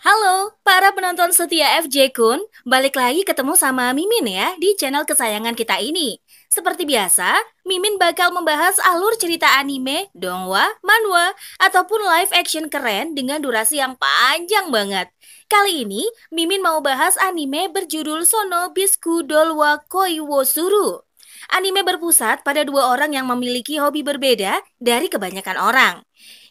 Halo, para penonton setia FJ Kun, balik lagi ketemu sama Mimin ya di channel kesayangan kita ini. Seperti biasa, Mimin bakal membahas alur cerita anime, dongwa, manhwa, ataupun live action keren dengan durasi yang panjang banget. Kali ini, Mimin mau bahas anime berjudul Sono Bisku Dolwa Koi wo Suru. Anime berpusat pada dua orang yang memiliki hobi berbeda dari kebanyakan orang.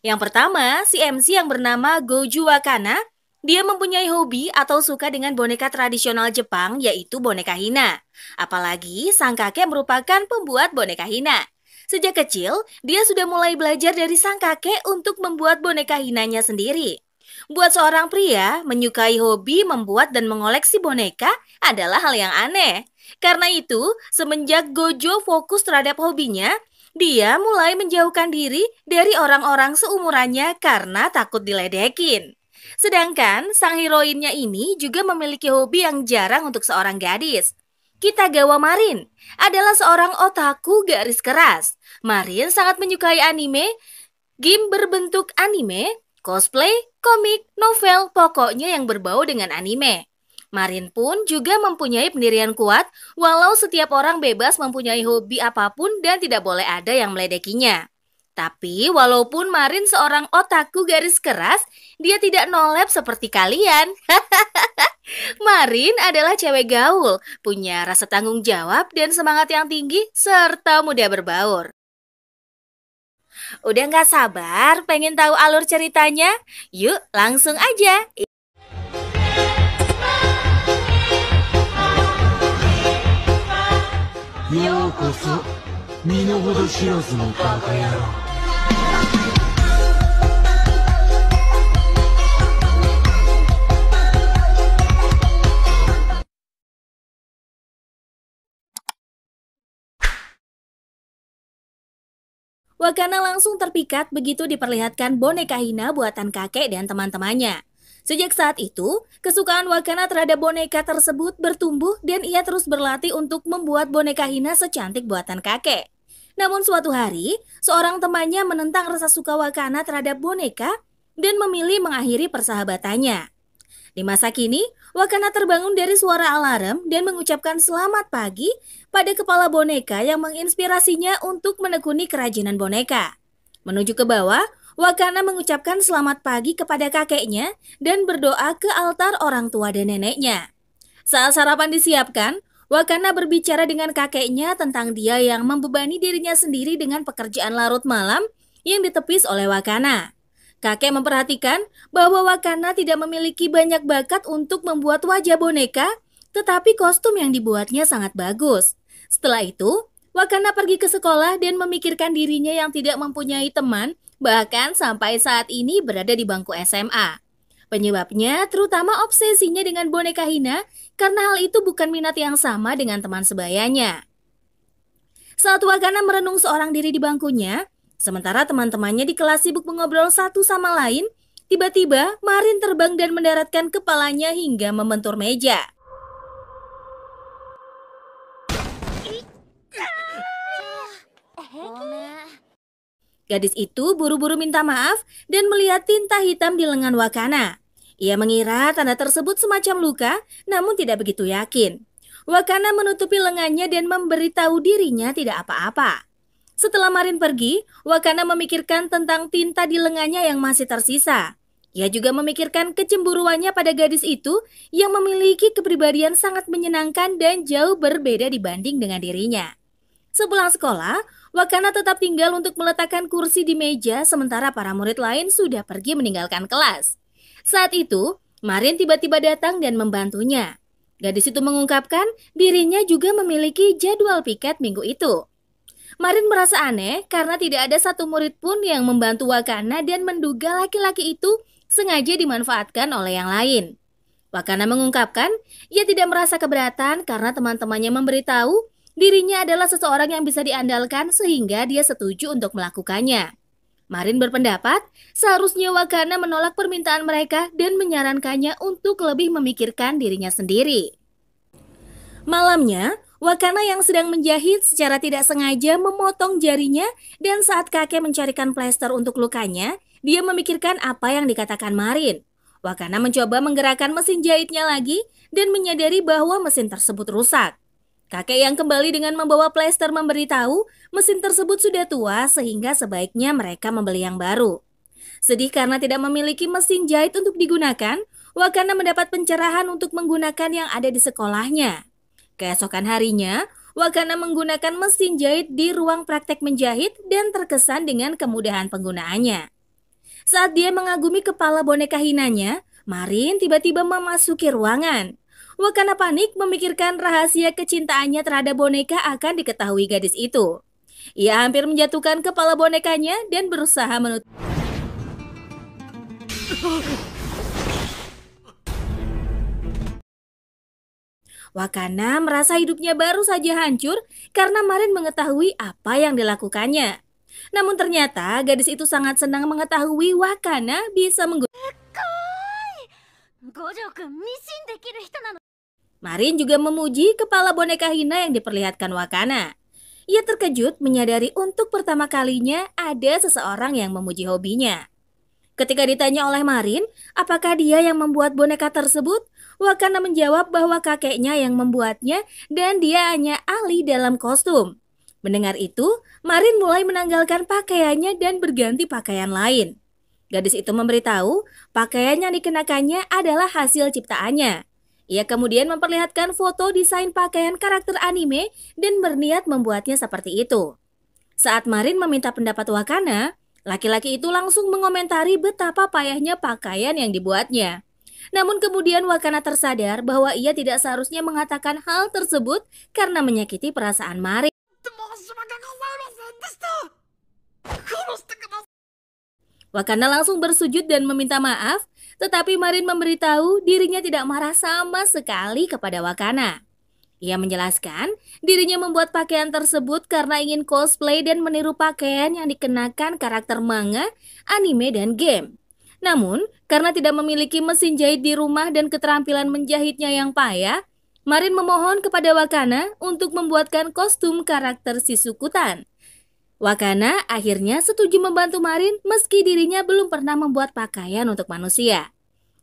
Yang pertama, si MC yang bernama Goju Wakana, dia mempunyai hobi atau suka dengan boneka tradisional Jepang yaitu boneka Hina. Apalagi sang kakek merupakan pembuat boneka Hina. Sejak kecil, dia sudah mulai belajar dari sang kakek untuk membuat boneka Hinanya sendiri. Buat seorang pria, menyukai hobi membuat dan mengoleksi boneka adalah hal yang aneh. Karena itu, semenjak Gojo fokus terhadap hobinya, dia mulai menjauhkan diri dari orang-orang seumurannya karena takut diledekin. Sedangkan sang heroinnya ini juga memiliki hobi yang jarang untuk seorang gadis. Kita Gawa Marin adalah seorang otaku garis keras. Marin sangat menyukai anime, game berbentuk anime, cosplay, komik, novel, pokoknya yang berbau dengan anime. Marin pun juga mempunyai pendirian kuat, walau setiap orang bebas mempunyai hobi apapun dan tidak boleh ada yang meledekinya. Tapi walaupun Marin seorang otaku garis keras, dia tidak nolep seperti kalian. Marin adalah cewek gaul, punya rasa tanggung jawab dan semangat yang tinggi serta mudah berbaur. Udah gak sabar pengen tahu alur ceritanya? Yuk langsung aja Wakana langsung terpikat begitu diperlihatkan boneka Hina buatan kakek dan teman-temannya. Sejak saat itu, kesukaan Wakana terhadap boneka tersebut bertumbuh dan ia terus berlatih untuk membuat boneka Hina secantik buatan kakek. Namun suatu hari, seorang temannya menentang rasa suka Wakana terhadap boneka dan memilih mengakhiri persahabatannya. Di masa kini, Wakana terbangun dari suara alarm dan mengucapkan selamat pagi pada kepala boneka yang menginspirasinya untuk menekuni kerajinan boneka. Menuju ke bawah, Wakana mengucapkan selamat pagi kepada kakeknya dan berdoa ke altar orang tua dan neneknya. Saat sarapan disiapkan, Wakana berbicara dengan kakeknya tentang dia yang membebani dirinya sendiri dengan pekerjaan larut malam yang ditepis oleh Wakana. Kakek memperhatikan bahwa Wakana tidak memiliki banyak bakat untuk membuat wajah boneka, tetapi kostum yang dibuatnya sangat bagus. Setelah itu, Wakana pergi ke sekolah dan memikirkan dirinya yang tidak mempunyai teman, bahkan sampai saat ini berada di bangku SMA. Penyebabnya terutama obsesinya dengan boneka Hina karena hal itu bukan minat yang sama dengan teman sebayanya. Saat Wakana merenung seorang diri di bangkunya, sementara teman-temannya di kelas sibuk mengobrol satu sama lain, tiba-tiba Marin terbang dan mendaratkan kepalanya hingga membentur meja. Gadis itu buru-buru minta maaf dan melihat tinta hitam di lengan Wakana. Ia mengira tanda tersebut semacam luka, namun tidak begitu yakin. Wakana menutupi lengannya dan memberitahu dirinya tidak apa-apa. Setelah Marin pergi, Wakana memikirkan tentang tinta di lengannya yang masih tersisa. Ia juga memikirkan kecemburuannya pada gadis itu yang memiliki kepribadian sangat menyenangkan dan jauh berbeda dibanding dengan dirinya. Sepulang sekolah, Wakana tetap tinggal untuk meletakkan kursi di meja sementara para murid lain sudah pergi meninggalkan kelas. Saat itu, Marin tiba-tiba datang dan membantunya. Gadis itu mengungkapkan dirinya juga memiliki jadwal piket minggu itu. Marin merasa aneh karena tidak ada satu murid pun yang membantu Wakana dan menduga laki-laki itu sengaja dimanfaatkan oleh yang lain. Wakana mengungkapkan, ia tidak merasa keberatan karena teman-temannya memberitahu dirinya adalah seseorang yang bisa diandalkan sehingga dia setuju untuk melakukannya. Marin berpendapat, seharusnya Wakana menolak permintaan mereka dan menyarankannya untuk lebih memikirkan dirinya sendiri. Malamnya, Wakana yang sedang menjahit secara tidak sengaja memotong jarinya dan saat kakek mencarikan plester untuk lukanya, dia memikirkan apa yang dikatakan Marin. Wakana mencoba menggerakkan mesin jahitnya lagi dan menyadari bahwa mesin tersebut rusak. Kakek yang kembali dengan membawa plester memberitahu mesin tersebut sudah tua sehingga sebaiknya mereka membeli yang baru. Sedih karena tidak memiliki mesin jahit untuk digunakan, Wakana mendapat pencerahan untuk menggunakan yang ada di sekolahnya. Keesokan harinya, Wakana menggunakan mesin jahit di ruang praktek menjahit dan terkesan dengan kemudahan penggunaannya. Saat dia mengagumi kepala boneka hinanya, Marin tiba-tiba memasuki ruangan. Wakana panik memikirkan rahasia kecintaannya terhadap boneka akan diketahui gadis itu. Ia hampir menjatuhkan kepala bonekanya dan berusaha menutup. Wakana merasa hidupnya baru saja hancur karena Marin mengetahui apa yang dilakukannya. Namun ternyata gadis itu sangat senang mengetahui Wakana bisa menggunakan. Marin juga memuji kepala boneka Hina yang diperlihatkan Wakana. Ia terkejut menyadari untuk pertama kalinya ada seseorang yang memuji hobinya. Ketika ditanya oleh Marin, apakah dia yang membuat boneka tersebut? Wakana menjawab bahwa kakeknya yang membuatnya dan dia hanya ahli dalam kostum. Mendengar itu, Marin mulai menanggalkan pakaiannya dan berganti pakaian lain. Gadis itu memberitahu pakaian yang dikenakannya adalah hasil ciptaannya. Ia kemudian memperlihatkan foto desain pakaian karakter anime dan berniat membuatnya seperti itu. Saat Marin meminta pendapat Wakana, laki-laki itu langsung mengomentari betapa payahnya pakaian yang dibuatnya. Namun kemudian Wakana tersadar bahwa ia tidak seharusnya mengatakan hal tersebut karena menyakiti perasaan Marin. Wakana langsung bersujud dan meminta maaf tetapi Marin memberitahu dirinya tidak marah sama sekali kepada Wakana. Ia menjelaskan dirinya membuat pakaian tersebut karena ingin cosplay dan meniru pakaian yang dikenakan karakter manga, anime, dan game. Namun, karena tidak memiliki mesin jahit di rumah dan keterampilan menjahitnya yang payah, Marin memohon kepada Wakana untuk membuatkan kostum karakter si Sisukutan. Wakana akhirnya setuju membantu Marin meski dirinya belum pernah membuat pakaian untuk manusia.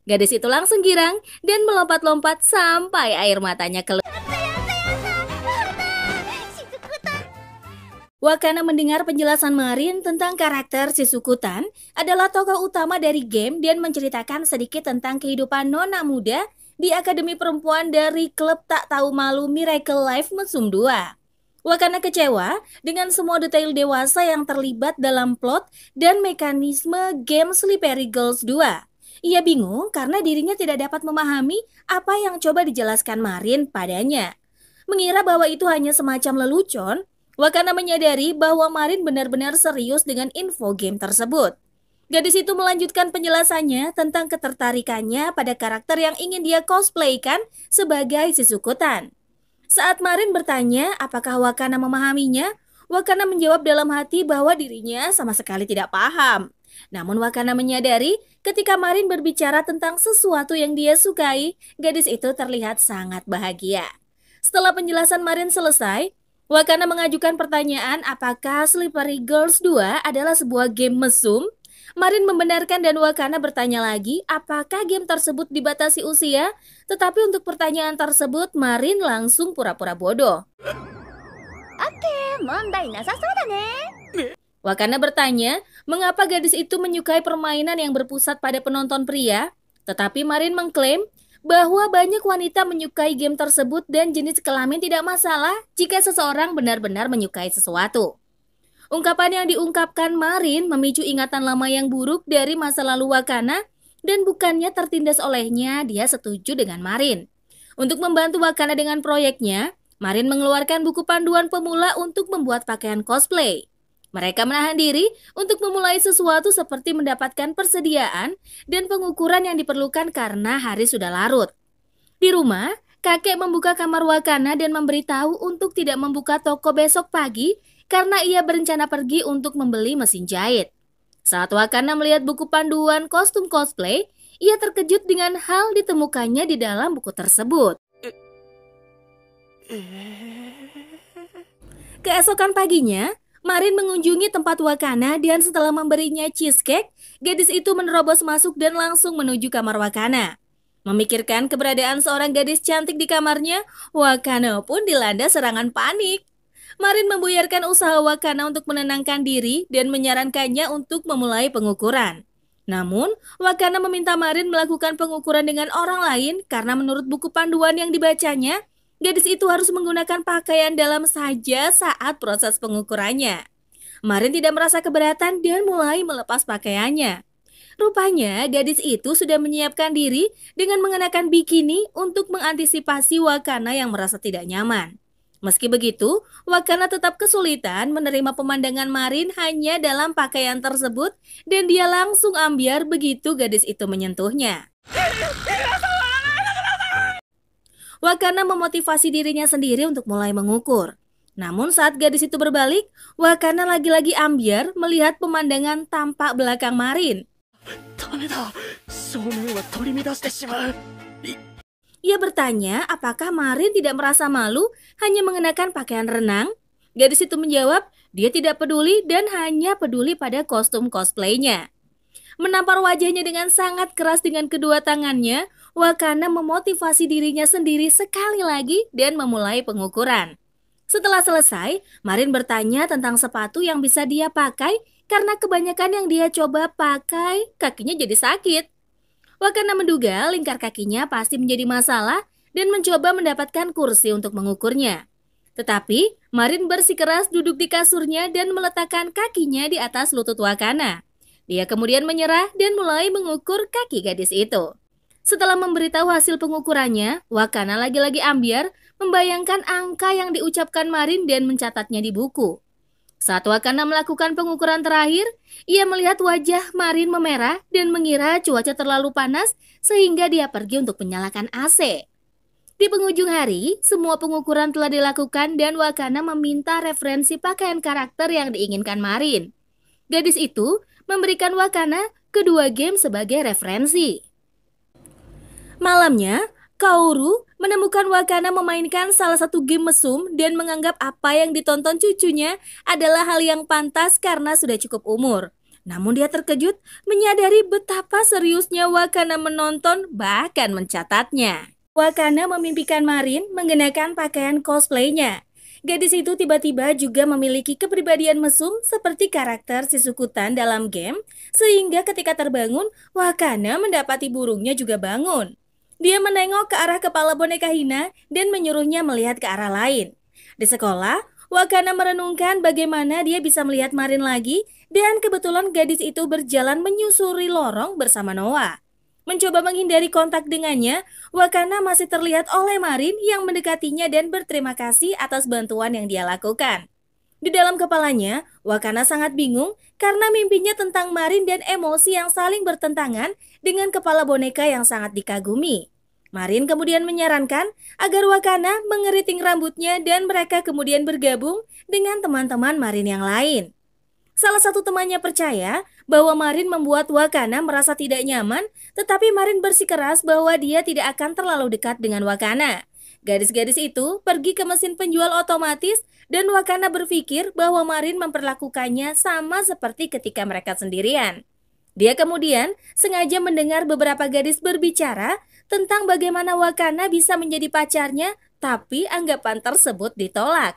Gadis itu langsung girang dan melompat-lompat sampai air matanya keluar. Wakana mendengar penjelasan Marin tentang karakter si Sukutan adalah tokoh utama dari game dan menceritakan sedikit tentang kehidupan nona muda di Akademi Perempuan dari klub tak tahu malu Miracle Life Mesum 2. Wakana kecewa dengan semua detail dewasa yang terlibat dalam plot dan mekanisme game Slippery Girls 2. Ia bingung karena dirinya tidak dapat memahami apa yang coba dijelaskan Marin padanya. Mengira bahwa itu hanya semacam lelucon, Wakana menyadari bahwa Marin benar-benar serius dengan info game tersebut. Gadis itu melanjutkan penjelasannya tentang ketertarikannya pada karakter yang ingin dia cosplaykan sebagai Sisukutan. Saat Marin bertanya apakah Wakana memahaminya, Wakana menjawab dalam hati bahwa dirinya sama sekali tidak paham. Namun Wakana menyadari ketika Marin berbicara tentang sesuatu yang dia sukai, gadis itu terlihat sangat bahagia. Setelah penjelasan Marin selesai, Wakana mengajukan pertanyaan apakah Slippery Girls 2 adalah sebuah game mesum Marin membenarkan dan Wakana bertanya lagi apakah game tersebut dibatasi usia, tetapi untuk pertanyaan tersebut Marin langsung pura-pura bodoh. Oke, mondai nasasou ne. Wakana bertanya, mengapa gadis itu menyukai permainan yang berpusat pada penonton pria? Tetapi Marin mengklaim bahwa banyak wanita menyukai game tersebut dan jenis kelamin tidak masalah jika seseorang benar-benar menyukai sesuatu. Ungkapan yang diungkapkan Marin memicu ingatan lama yang buruk dari masa lalu Wakana dan bukannya tertindas olehnya, dia setuju dengan Marin. Untuk membantu Wakana dengan proyeknya, Marin mengeluarkan buku panduan pemula untuk membuat pakaian cosplay. Mereka menahan diri untuk memulai sesuatu seperti mendapatkan persediaan dan pengukuran yang diperlukan karena hari sudah larut. Di rumah, kakek membuka kamar Wakana dan memberitahu untuk tidak membuka toko besok pagi karena ia berencana pergi untuk membeli mesin jahit. Saat Wakana melihat buku panduan kostum cosplay, ia terkejut dengan hal ditemukannya di dalam buku tersebut. Keesokan paginya, Marin mengunjungi tempat Wakana dan setelah memberinya cheesecake, gadis itu menerobos masuk dan langsung menuju kamar Wakana. Memikirkan keberadaan seorang gadis cantik di kamarnya, Wakana pun dilanda serangan panik. Marin membuyarkan usaha Wakana untuk menenangkan diri dan menyarankannya untuk memulai pengukuran. Namun, Wakana meminta Marin melakukan pengukuran dengan orang lain karena menurut buku panduan yang dibacanya, gadis itu harus menggunakan pakaian dalam saja saat proses pengukurannya. Marin tidak merasa keberatan dan mulai melepas pakaiannya. Rupanya, gadis itu sudah menyiapkan diri dengan mengenakan bikini untuk mengantisipasi Wakana yang merasa tidak nyaman. Meski begitu, Wakana tetap kesulitan menerima pemandangan Marin hanya dalam pakaian tersebut dan dia langsung ambiar begitu gadis itu menyentuhnya. Wakana memotivasi dirinya sendiri untuk mulai mengukur. Namun saat gadis itu berbalik, Wakana lagi-lagi ambiar melihat pemandangan tampak belakang Marin. Ia bertanya apakah Marin tidak merasa malu hanya mengenakan pakaian renang. Gadis itu menjawab, dia tidak peduli dan hanya peduli pada kostum cosplaynya. Menampar wajahnya dengan sangat keras dengan kedua tangannya, Wakana memotivasi dirinya sendiri sekali lagi dan memulai pengukuran. Setelah selesai, Marin bertanya tentang sepatu yang bisa dia pakai karena kebanyakan yang dia coba pakai kakinya jadi sakit. Wakana menduga lingkar kakinya pasti menjadi masalah dan mencoba mendapatkan kursi untuk mengukurnya. Tetapi, Marin bersikeras duduk di kasurnya dan meletakkan kakinya di atas lutut Wakana. Dia kemudian menyerah dan mulai mengukur kaki gadis itu. Setelah memberitahu hasil pengukurannya, Wakana lagi-lagi ambiar membayangkan angka yang diucapkan Marin dan mencatatnya di buku. Saat Wakanda melakukan pengukuran terakhir, ia melihat wajah Marin memerah dan mengira cuaca terlalu panas sehingga dia pergi untuk menyalakan AC. Di penghujung hari, semua pengukuran telah dilakukan dan Wakanda meminta referensi pakaian karakter yang diinginkan Marin. Gadis itu memberikan Wakanda kedua game sebagai referensi. Malamnya, Kaoru menemukan Wakana memainkan salah satu game mesum dan menganggap apa yang ditonton cucunya adalah hal yang pantas karena sudah cukup umur. Namun dia terkejut menyadari betapa seriusnya Wakana menonton bahkan mencatatnya. Wakana memimpikan Marin mengenakan pakaian cosplaynya. Gadis itu tiba-tiba juga memiliki kepribadian mesum seperti karakter Sukutan dalam game, sehingga ketika terbangun, Wakana mendapati burungnya juga bangun. Dia menengok ke arah kepala boneka Hina dan menyuruhnya melihat ke arah lain. Di sekolah, Wakana merenungkan bagaimana dia bisa melihat Marin lagi dan kebetulan gadis itu berjalan menyusuri lorong bersama Noah. Mencoba menghindari kontak dengannya, Wakana masih terlihat oleh Marin yang mendekatinya dan berterima kasih atas bantuan yang dia lakukan. Di dalam kepalanya, Wakana sangat bingung karena mimpinya tentang Marin dan emosi yang saling bertentangan dengan kepala boneka yang sangat dikagumi. Marin kemudian menyarankan agar Wakana mengeriting rambutnya dan mereka kemudian bergabung dengan teman-teman Marin yang lain. Salah satu temannya percaya bahwa Marin membuat Wakana merasa tidak nyaman, tetapi Marin bersikeras bahwa dia tidak akan terlalu dekat dengan Wakana. Gadis-gadis itu pergi ke mesin penjual otomatis dan Wakana berpikir bahwa Marin memperlakukannya sama seperti ketika mereka sendirian. Dia kemudian sengaja mendengar beberapa gadis berbicara tentang bagaimana Wakana bisa menjadi pacarnya, tapi anggapan tersebut ditolak.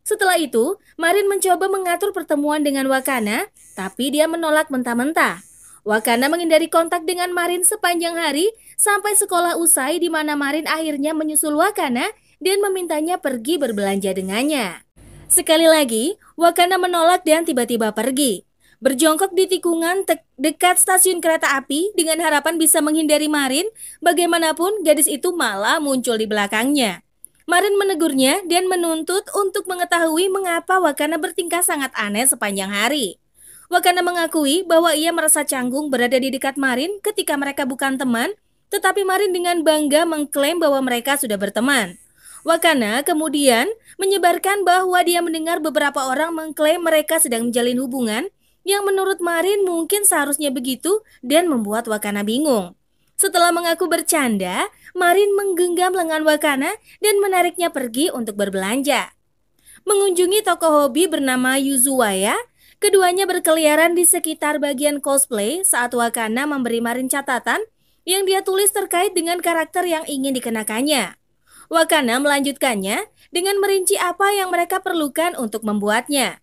Setelah itu, Marin mencoba mengatur pertemuan dengan Wakana, tapi dia menolak mentah-mentah. Wakana menghindari kontak dengan Marin sepanjang hari sampai sekolah usai di mana Marin akhirnya menyusul Wakana dan memintanya pergi berbelanja dengannya. Sekali lagi, Wakana menolak dan tiba-tiba pergi. Berjongkok di tikungan dekat stasiun kereta api dengan harapan bisa menghindari Marin, bagaimanapun gadis itu malah muncul di belakangnya. Marin menegurnya dan menuntut untuk mengetahui mengapa Wakana bertingkah sangat aneh sepanjang hari. Wakana mengakui bahwa ia merasa canggung berada di dekat Marin ketika mereka bukan teman, tetapi Marin dengan bangga mengklaim bahwa mereka sudah berteman. Wakana kemudian menyebarkan bahwa dia mendengar beberapa orang mengklaim mereka sedang menjalin hubungan yang menurut Marin mungkin seharusnya begitu dan membuat Wakana bingung. Setelah mengaku bercanda, Marin menggenggam lengan Wakana dan menariknya pergi untuk berbelanja. Mengunjungi toko hobi bernama Yuzuwaya, keduanya berkeliaran di sekitar bagian cosplay saat Wakana memberi Marin catatan yang dia tulis terkait dengan karakter yang ingin dikenakannya. Wakana melanjutkannya dengan merinci apa yang mereka perlukan untuk membuatnya.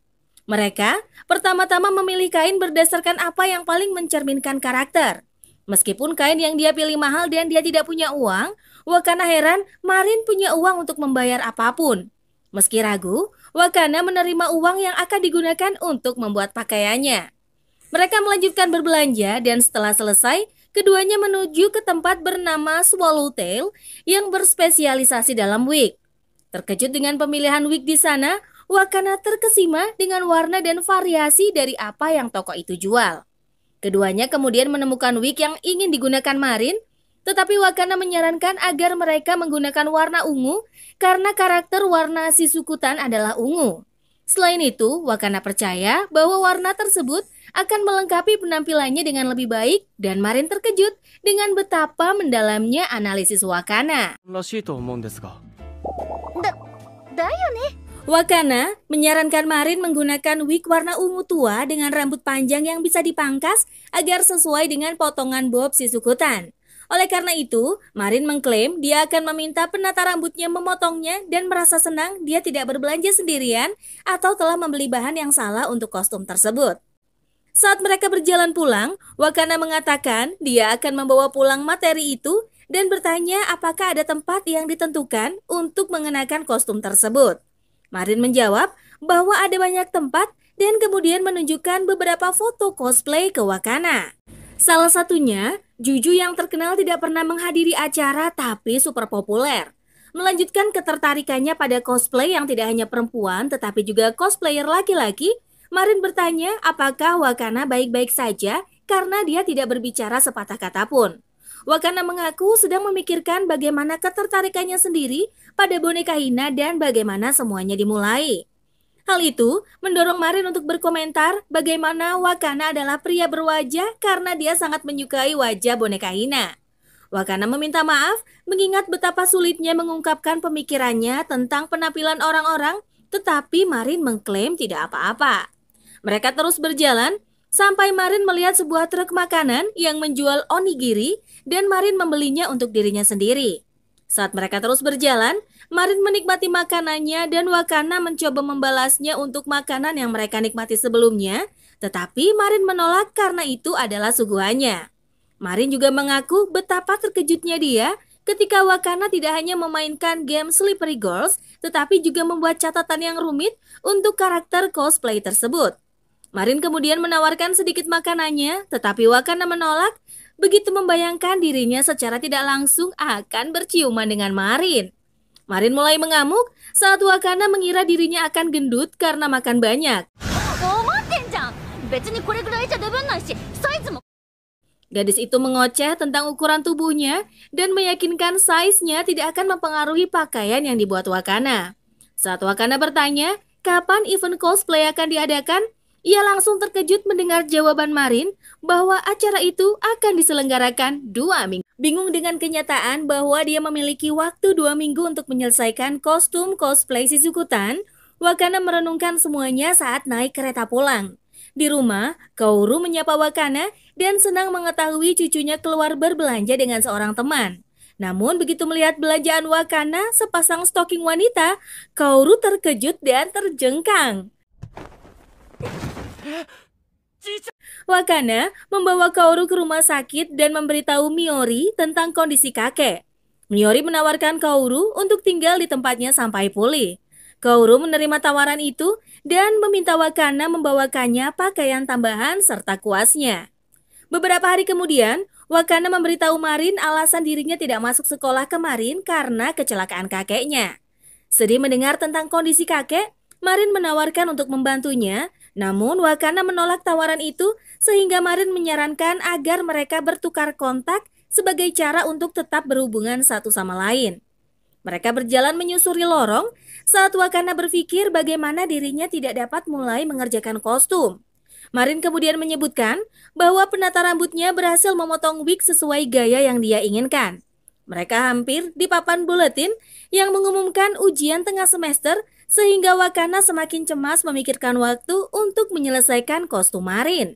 Mereka pertama-tama memilih kain berdasarkan apa yang paling mencerminkan karakter. Meskipun kain yang dia pilih mahal dan dia tidak punya uang, Wakana heran Marin punya uang untuk membayar apapun. Meski ragu, Wakana menerima uang yang akan digunakan untuk membuat pakaiannya. Mereka melanjutkan berbelanja dan setelah selesai, keduanya menuju ke tempat bernama Swallowtail yang berspesialisasi dalam wig. Terkejut dengan pemilihan wig di sana, Wakana terkesima dengan warna dan variasi dari apa yang toko itu jual. Keduanya kemudian menemukan wig yang ingin digunakan Marin, tetapi Wakana menyarankan agar mereka menggunakan warna ungu karena karakter warna si sukutan adalah ungu. Selain itu, Wakana percaya bahwa warna tersebut akan melengkapi penampilannya dengan lebih baik dan Marin terkejut dengan betapa mendalamnya analisis Wakana. Da, da Wakana menyarankan Marin menggunakan wig warna ungu tua dengan rambut panjang yang bisa dipangkas agar sesuai dengan potongan bob si Sukutan. Oleh karena itu, Marin mengklaim dia akan meminta penata rambutnya memotongnya dan merasa senang dia tidak berbelanja sendirian atau telah membeli bahan yang salah untuk kostum tersebut. Saat mereka berjalan pulang, Wakana mengatakan dia akan membawa pulang materi itu dan bertanya apakah ada tempat yang ditentukan untuk mengenakan kostum tersebut. Marin menjawab bahwa ada banyak tempat dan kemudian menunjukkan beberapa foto cosplay ke Wakana. Salah satunya, Juju yang terkenal tidak pernah menghadiri acara tapi super populer. Melanjutkan ketertarikannya pada cosplay yang tidak hanya perempuan tetapi juga cosplayer laki-laki, Marin bertanya apakah Wakana baik-baik saja karena dia tidak berbicara sepatah kata pun. Wakana mengaku sedang memikirkan bagaimana ketertarikannya sendiri pada boneka Hina dan bagaimana semuanya dimulai. Hal itu mendorong Marin untuk berkomentar bagaimana Wakana adalah pria berwajah karena dia sangat menyukai wajah boneka Hina. Wakana meminta maaf mengingat betapa sulitnya mengungkapkan pemikirannya tentang penampilan orang-orang, tetapi Marin mengklaim tidak apa-apa. Mereka terus berjalan Sampai Marin melihat sebuah truk makanan yang menjual onigiri dan Marin membelinya untuk dirinya sendiri. Saat mereka terus berjalan, Marin menikmati makanannya dan Wakana mencoba membalasnya untuk makanan yang mereka nikmati sebelumnya, tetapi Marin menolak karena itu adalah suguhannya. Marin juga mengaku betapa terkejutnya dia ketika Wakana tidak hanya memainkan game Slippery Girls, tetapi juga membuat catatan yang rumit untuk karakter cosplay tersebut. Marin kemudian menawarkan sedikit makanannya, tetapi Wakana menolak begitu membayangkan dirinya secara tidak langsung akan berciuman dengan Marin. Marin mulai mengamuk saat Wakanda mengira dirinya akan gendut karena makan banyak. Gadis itu mengoceh tentang ukuran tubuhnya dan meyakinkan size-nya tidak akan mempengaruhi pakaian yang dibuat Wakana. Saat Wakana bertanya, kapan event cosplay akan diadakan, ia langsung terkejut mendengar jawaban Marin bahwa acara itu akan diselenggarakan dua minggu. Bingung dengan kenyataan bahwa dia memiliki waktu dua minggu untuk menyelesaikan kostum cosplay Sukutan, Wakana merenungkan semuanya saat naik kereta pulang. Di rumah, Kaoru menyapa Wakana dan senang mengetahui cucunya keluar berbelanja dengan seorang teman. Namun begitu melihat belanjaan Wakana sepasang stoking wanita, Kaoru terkejut dan terjengkang. Wakana membawa Kaoru ke rumah sakit dan memberitahu Miori tentang kondisi kakek. Miori menawarkan Kaoru untuk tinggal di tempatnya sampai pulih. Kaoru menerima tawaran itu dan meminta Wakana membawakannya pakaian tambahan serta kuasnya. Beberapa hari kemudian, Wakana memberitahu Marin alasan dirinya tidak masuk sekolah kemarin karena kecelakaan kakeknya. Sedih mendengar tentang kondisi kakek, Marin menawarkan untuk membantunya namun Wakana menolak tawaran itu sehingga Marin menyarankan agar mereka bertukar kontak sebagai cara untuk tetap berhubungan satu sama lain. Mereka berjalan menyusuri lorong saat Wakana berpikir bagaimana dirinya tidak dapat mulai mengerjakan kostum. Marin kemudian menyebutkan bahwa penata rambutnya berhasil memotong wig sesuai gaya yang dia inginkan. Mereka hampir di papan buletin yang mengumumkan ujian tengah semester sehingga Wakana semakin cemas memikirkan waktu untuk menyelesaikan kostum Marin.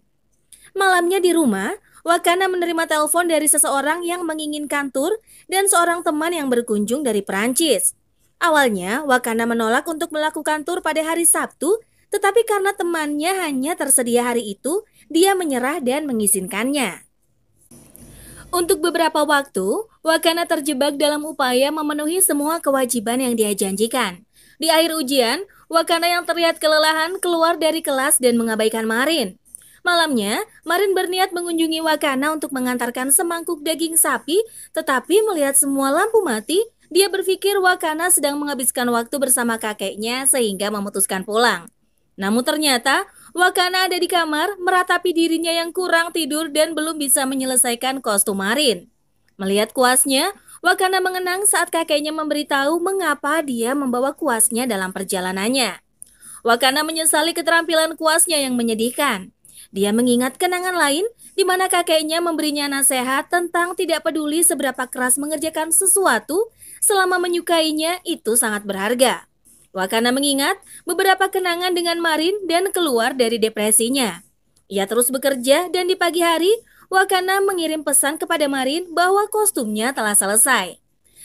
Malamnya di rumah, Wakana menerima telepon dari seseorang yang menginginkan tur dan seorang teman yang berkunjung dari Perancis. Awalnya, Wakana menolak untuk melakukan tur pada hari Sabtu, tetapi karena temannya hanya tersedia hari itu, dia menyerah dan mengizinkannya. Untuk beberapa waktu, Wakana terjebak dalam upaya memenuhi semua kewajiban yang dia janjikan. Di akhir ujian, Wakanda yang terlihat kelelahan keluar dari kelas dan mengabaikan Marin. Malamnya, Marin berniat mengunjungi Wakana untuk mengantarkan semangkuk daging sapi, tetapi melihat semua lampu mati, dia berpikir Wakana sedang menghabiskan waktu bersama kakeknya sehingga memutuskan pulang. Namun ternyata, Wakana ada di kamar meratapi dirinya yang kurang tidur dan belum bisa menyelesaikan kostum Marin. Melihat kuasnya, Wakana mengenang saat kakeknya memberitahu mengapa dia membawa kuasnya dalam perjalanannya. Wakana menyesali keterampilan kuasnya yang menyedihkan. Dia mengingat kenangan lain di mana kakeknya memberinya nasihat tentang tidak peduli seberapa keras mengerjakan sesuatu, selama menyukainya itu sangat berharga. Wakana mengingat beberapa kenangan dengan Marin dan keluar dari depresinya. Ia terus bekerja dan di pagi hari Wakana mengirim pesan kepada Marin bahwa kostumnya telah selesai.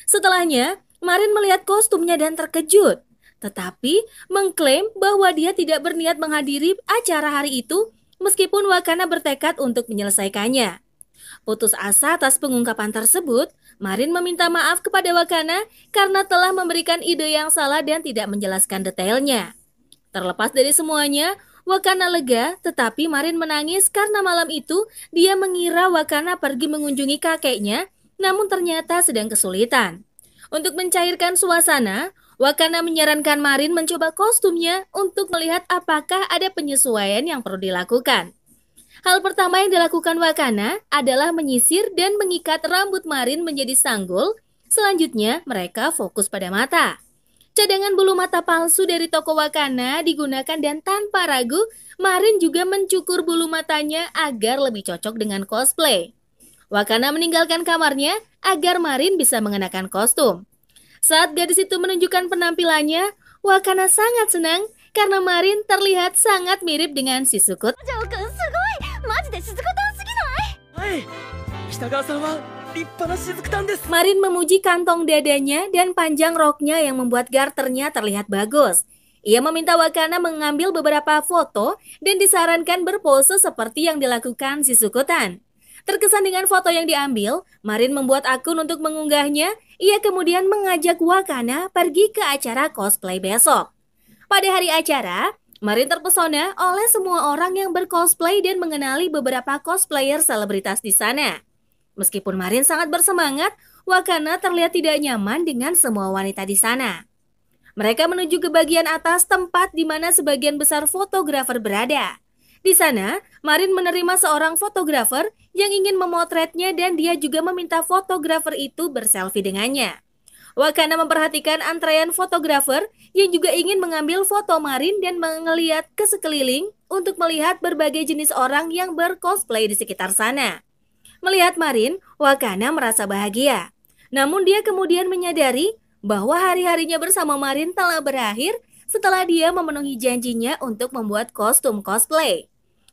Setelahnya, Marin melihat kostumnya dan terkejut. Tetapi mengklaim bahwa dia tidak berniat menghadiri acara hari itu meskipun Wakana bertekad untuk menyelesaikannya. Putus asa atas pengungkapan tersebut, Marin meminta maaf kepada Wakana karena telah memberikan ide yang salah dan tidak menjelaskan detailnya. Terlepas dari semuanya, Wakana lega, tetapi Marin menangis karena malam itu dia mengira Wakana pergi mengunjungi kakeknya, namun ternyata sedang kesulitan. Untuk mencairkan suasana, Wakana menyarankan Marin mencoba kostumnya untuk melihat apakah ada penyesuaian yang perlu dilakukan. Hal pertama yang dilakukan Wakana adalah menyisir dan mengikat rambut Marin menjadi sanggul. Selanjutnya, mereka fokus pada mata. Cadangan bulu mata palsu dari toko Wakana digunakan dan tanpa ragu, Marin juga mencukur bulu matanya agar lebih cocok dengan cosplay. Wakana meninggalkan kamarnya agar Marin bisa mengenakan kostum. Saat gadis itu menunjukkan penampilannya, Wakana sangat senang karena Marin terlihat sangat mirip dengan si Sukut. san Marin memuji kantong dadanya dan panjang roknya yang membuat garternya terlihat bagus. Ia meminta Wakana mengambil beberapa foto dan disarankan berpose seperti yang dilakukan si Sukutan. Terkesan dengan foto yang diambil, Marin membuat akun untuk mengunggahnya. Ia kemudian mengajak Wakana pergi ke acara cosplay besok. Pada hari acara, Marin terpesona oleh semua orang yang bercosplay dan mengenali beberapa cosplayer selebritas di sana. Meskipun Marin sangat bersemangat, Wakana terlihat tidak nyaman dengan semua wanita di sana. Mereka menuju ke bagian atas tempat di mana sebagian besar fotografer berada. Di sana, Marin menerima seorang fotografer yang ingin memotretnya dan dia juga meminta fotografer itu berselfie dengannya. Wakana memperhatikan antrean fotografer yang juga ingin mengambil foto Marin dan mengelihat ke sekeliling untuk melihat berbagai jenis orang yang bercosplay di sekitar sana. Melihat Marin, Wakana merasa bahagia. Namun dia kemudian menyadari bahwa hari-harinya bersama Marin telah berakhir setelah dia memenuhi janjinya untuk membuat kostum cosplay.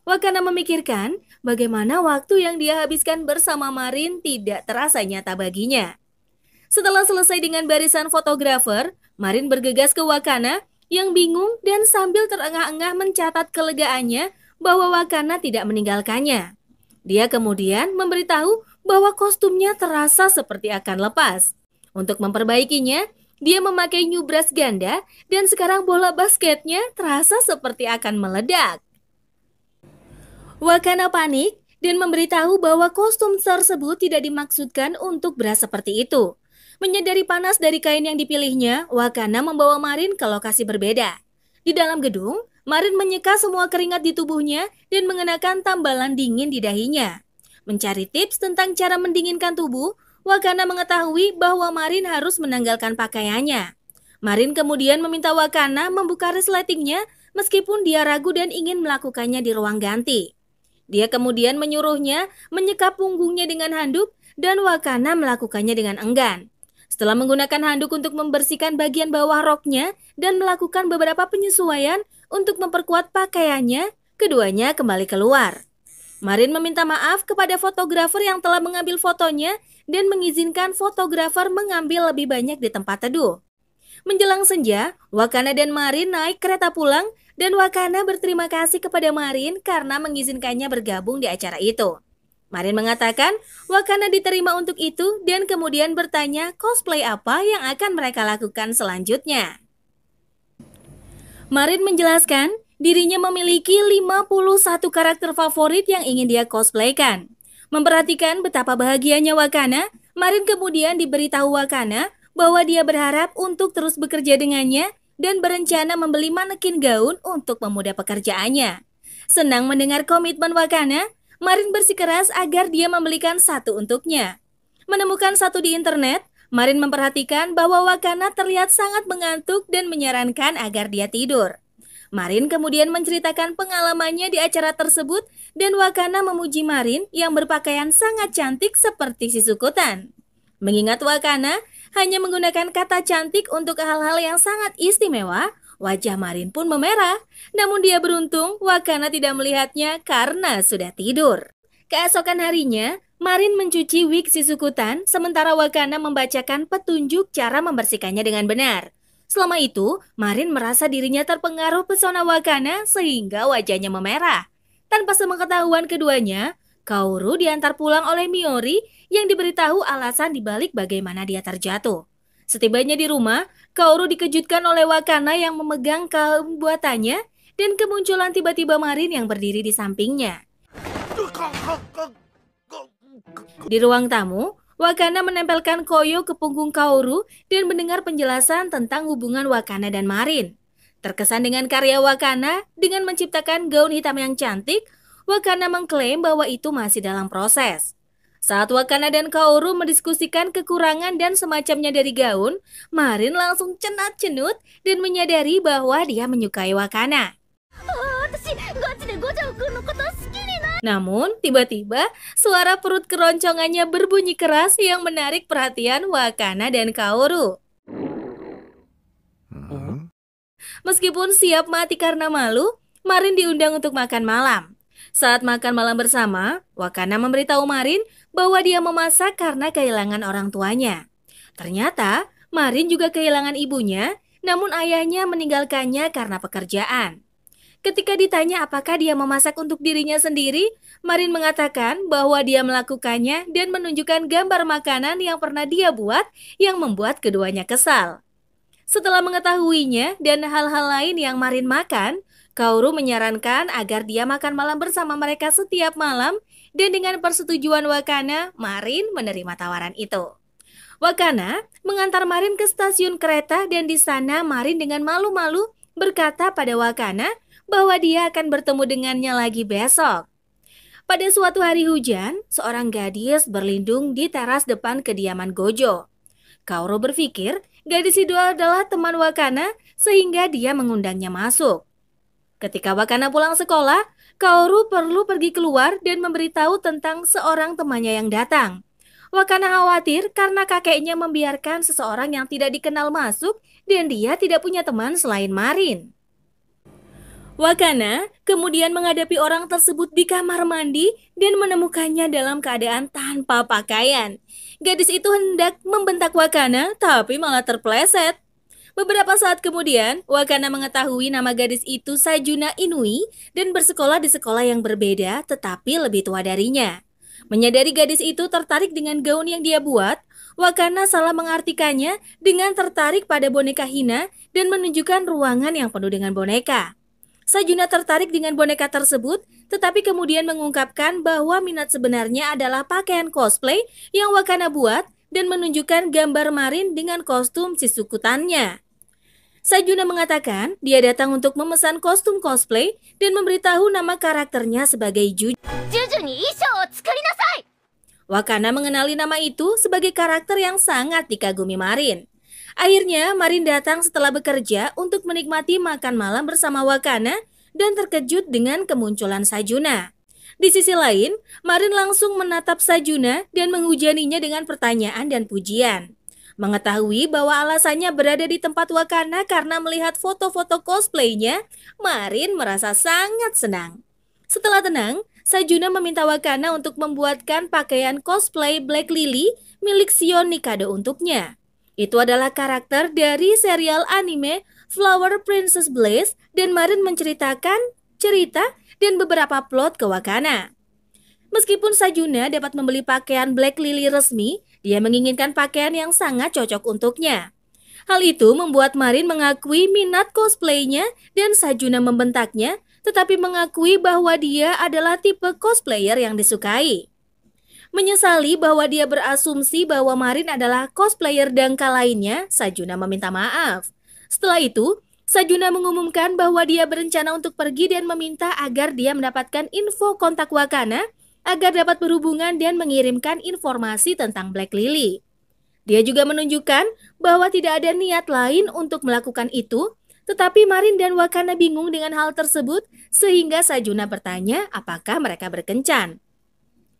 Wakana memikirkan bagaimana waktu yang dia habiskan bersama Marin tidak terasa nyata baginya. Setelah selesai dengan barisan fotografer, Marin bergegas ke Wakana yang bingung dan sambil terengah-engah mencatat kelegaannya bahwa Wakana tidak meninggalkannya. Dia kemudian memberitahu bahwa kostumnya terasa seperti akan lepas. Untuk memperbaikinya, dia memakai nyubras ganda dan sekarang bola basketnya terasa seperti akan meledak. Wakana panik dan memberitahu bahwa kostum tersebut tidak dimaksudkan untuk beras seperti itu. Menyadari panas dari kain yang dipilihnya, Wakana membawa Marin ke lokasi berbeda. Di dalam gedung, Marin menyeka semua keringat di tubuhnya dan mengenakan tambalan dingin di dahinya. Mencari tips tentang cara mendinginkan tubuh, Wakana mengetahui bahwa Marin harus menanggalkan pakaiannya. Marin kemudian meminta Wakana membuka resletingnya meskipun dia ragu dan ingin melakukannya di ruang ganti. Dia kemudian menyuruhnya menyeka punggungnya dengan handuk dan Wakana melakukannya dengan enggan. Setelah menggunakan handuk untuk membersihkan bagian bawah roknya dan melakukan beberapa penyesuaian, untuk memperkuat pakaiannya, keduanya kembali keluar. Marin meminta maaf kepada fotografer yang telah mengambil fotonya dan mengizinkan fotografer mengambil lebih banyak di tempat teduh. Menjelang senja, Wakana dan Marin naik kereta pulang dan Wakana berterima kasih kepada Marin karena mengizinkannya bergabung di acara itu. Marin mengatakan Wakana diterima untuk itu dan kemudian bertanya cosplay apa yang akan mereka lakukan selanjutnya. Marin menjelaskan, dirinya memiliki 51 karakter favorit yang ingin dia cosplaykan. Memperhatikan betapa bahagianya Wakana, Marin kemudian diberitahu Wakana bahwa dia berharap untuk terus bekerja dengannya dan berencana membeli manekin gaun untuk memudah pekerjaannya. Senang mendengar komitmen Wakana, Marin bersikeras agar dia membelikan satu untuknya. Menemukan satu di internet, Marin memperhatikan bahwa Wakana terlihat sangat mengantuk dan menyarankan agar dia tidur. Marin kemudian menceritakan pengalamannya di acara tersebut dan Wakana memuji Marin yang berpakaian sangat cantik seperti si Sukutan. Mengingat Wakana hanya menggunakan kata cantik untuk hal-hal yang sangat istimewa, wajah Marin pun memerah. Namun dia beruntung Wakana tidak melihatnya karena sudah tidur. Keesokan harinya, Marin mencuci wig si Sukutan, sementara Wakana membacakan petunjuk cara membersihkannya dengan benar. Selama itu, Marin merasa dirinya terpengaruh pesona Wakana sehingga wajahnya memerah. Tanpa semengetahuan keduanya, Kaoru diantar pulang oleh Miori yang diberitahu alasan dibalik bagaimana dia terjatuh. Setibanya di rumah, Kaoru dikejutkan oleh Wakana yang memegang kaum buatannya dan kemunculan tiba-tiba Marin yang berdiri di sampingnya. Di ruang tamu, Wakana menempelkan Koyo ke punggung Kaoru dan mendengar penjelasan tentang hubungan Wakana dan Marin. Terkesan dengan karya Wakana, dengan menciptakan gaun hitam yang cantik, Wakana mengklaim bahwa itu masih dalam proses. Saat Wakana dan Kaoru mendiskusikan kekurangan dan semacamnya dari gaun, Marin langsung cenat-cenut dan menyadari bahwa dia menyukai Wakana. Oh, namun, tiba-tiba suara perut keroncongannya berbunyi keras yang menarik perhatian Wakana dan Kaoru. Hmm. Meskipun siap mati karena malu, Marin diundang untuk makan malam. Saat makan malam bersama, Wakana memberitahu Marin bahwa dia memasak karena kehilangan orang tuanya. Ternyata, Marin juga kehilangan ibunya, namun ayahnya meninggalkannya karena pekerjaan. Ketika ditanya apakah dia memasak untuk dirinya sendiri, Marin mengatakan bahwa dia melakukannya dan menunjukkan gambar makanan yang pernah dia buat yang membuat keduanya kesal. Setelah mengetahuinya dan hal-hal lain yang Marin makan, Kauru menyarankan agar dia makan malam bersama mereka setiap malam dan dengan persetujuan Wakana, Marin menerima tawaran itu. Wakana mengantar Marin ke stasiun kereta dan di sana Marin dengan malu-malu berkata pada Wakana bahwa dia akan bertemu dengannya lagi besok. Pada suatu hari hujan, seorang gadis berlindung di teras depan kediaman Gojo. Kaoru berpikir gadis itu adalah teman Wakana sehingga dia mengundangnya masuk. Ketika Wakana pulang sekolah, Kaoru perlu pergi keluar dan memberitahu tentang seorang temannya yang datang. Wakana khawatir karena kakeknya membiarkan seseorang yang tidak dikenal masuk dan dia tidak punya teman selain Marin. Wakana kemudian menghadapi orang tersebut di kamar mandi dan menemukannya dalam keadaan tanpa pakaian. Gadis itu hendak membentak Wakana, tapi malah terpleset. Beberapa saat kemudian, Wakana mengetahui nama gadis itu Sajuna Inui dan bersekolah di sekolah yang berbeda tetapi lebih tua darinya. Menyadari gadis itu tertarik dengan gaun yang dia buat, Wakana salah mengartikannya dengan tertarik pada boneka Hina dan menunjukkan ruangan yang penuh dengan boneka. Sajuna tertarik dengan boneka tersebut, tetapi kemudian mengungkapkan bahwa minat sebenarnya adalah pakaian cosplay yang Wakana buat dan menunjukkan gambar Marin dengan kostum si Sajuna mengatakan dia datang untuk memesan kostum cosplay dan memberitahu nama karakternya sebagai Juju. Wakana mengenali nama itu sebagai karakter yang sangat dikagumi Marin. Akhirnya, Marin datang setelah bekerja untuk menikmati makan malam bersama Wakana dan terkejut dengan kemunculan Sajuna. Di sisi lain, Marin langsung menatap Sajuna dan menghujaninya dengan pertanyaan dan pujian. Mengetahui bahwa alasannya berada di tempat Wakana karena melihat foto-foto cosplaynya, Marin merasa sangat senang. Setelah tenang, Sajuna meminta Wakana untuk membuatkan pakaian cosplay Black Lily milik Sion Nikado untuknya. Itu adalah karakter dari serial anime Flower Princess Blaze dan Marin menceritakan cerita dan beberapa plot ke Wakana. Meskipun Sajuna dapat membeli pakaian Black Lily resmi, dia menginginkan pakaian yang sangat cocok untuknya. Hal itu membuat Marin mengakui minat cosplaynya dan Sajuna membentaknya, tetapi mengakui bahwa dia adalah tipe cosplayer yang disukai. Menyesali bahwa dia berasumsi bahwa Marin adalah cosplayer dangkal lainnya, Sajuna meminta maaf. Setelah itu, Sajuna mengumumkan bahwa dia berencana untuk pergi dan meminta agar dia mendapatkan info kontak Wakana agar dapat berhubungan dan mengirimkan informasi tentang Black Lily. Dia juga menunjukkan bahwa tidak ada niat lain untuk melakukan itu, tetapi Marin dan Wakana bingung dengan hal tersebut sehingga Sajuna bertanya apakah mereka berkencan.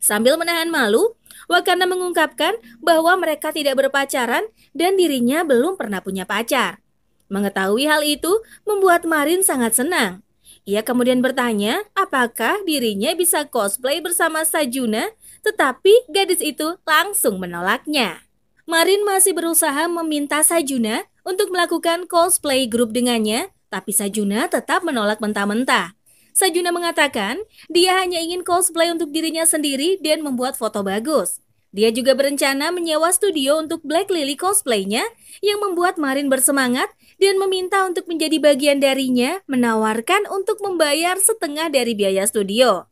Sambil menahan malu, Wakanda mengungkapkan bahwa mereka tidak berpacaran dan dirinya belum pernah punya pacar. Mengetahui hal itu membuat Marin sangat senang. Ia kemudian bertanya apakah dirinya bisa cosplay bersama Sajuna, tetapi gadis itu langsung menolaknya. Marin masih berusaha meminta Sajuna untuk melakukan cosplay grup dengannya, tapi Sajuna tetap menolak mentah-mentah. Sajuna mengatakan dia hanya ingin cosplay untuk dirinya sendiri dan membuat foto bagus. Dia juga berencana menyewa studio untuk Black Lily cosplaynya yang membuat Marin bersemangat dan meminta untuk menjadi bagian darinya menawarkan untuk membayar setengah dari biaya studio.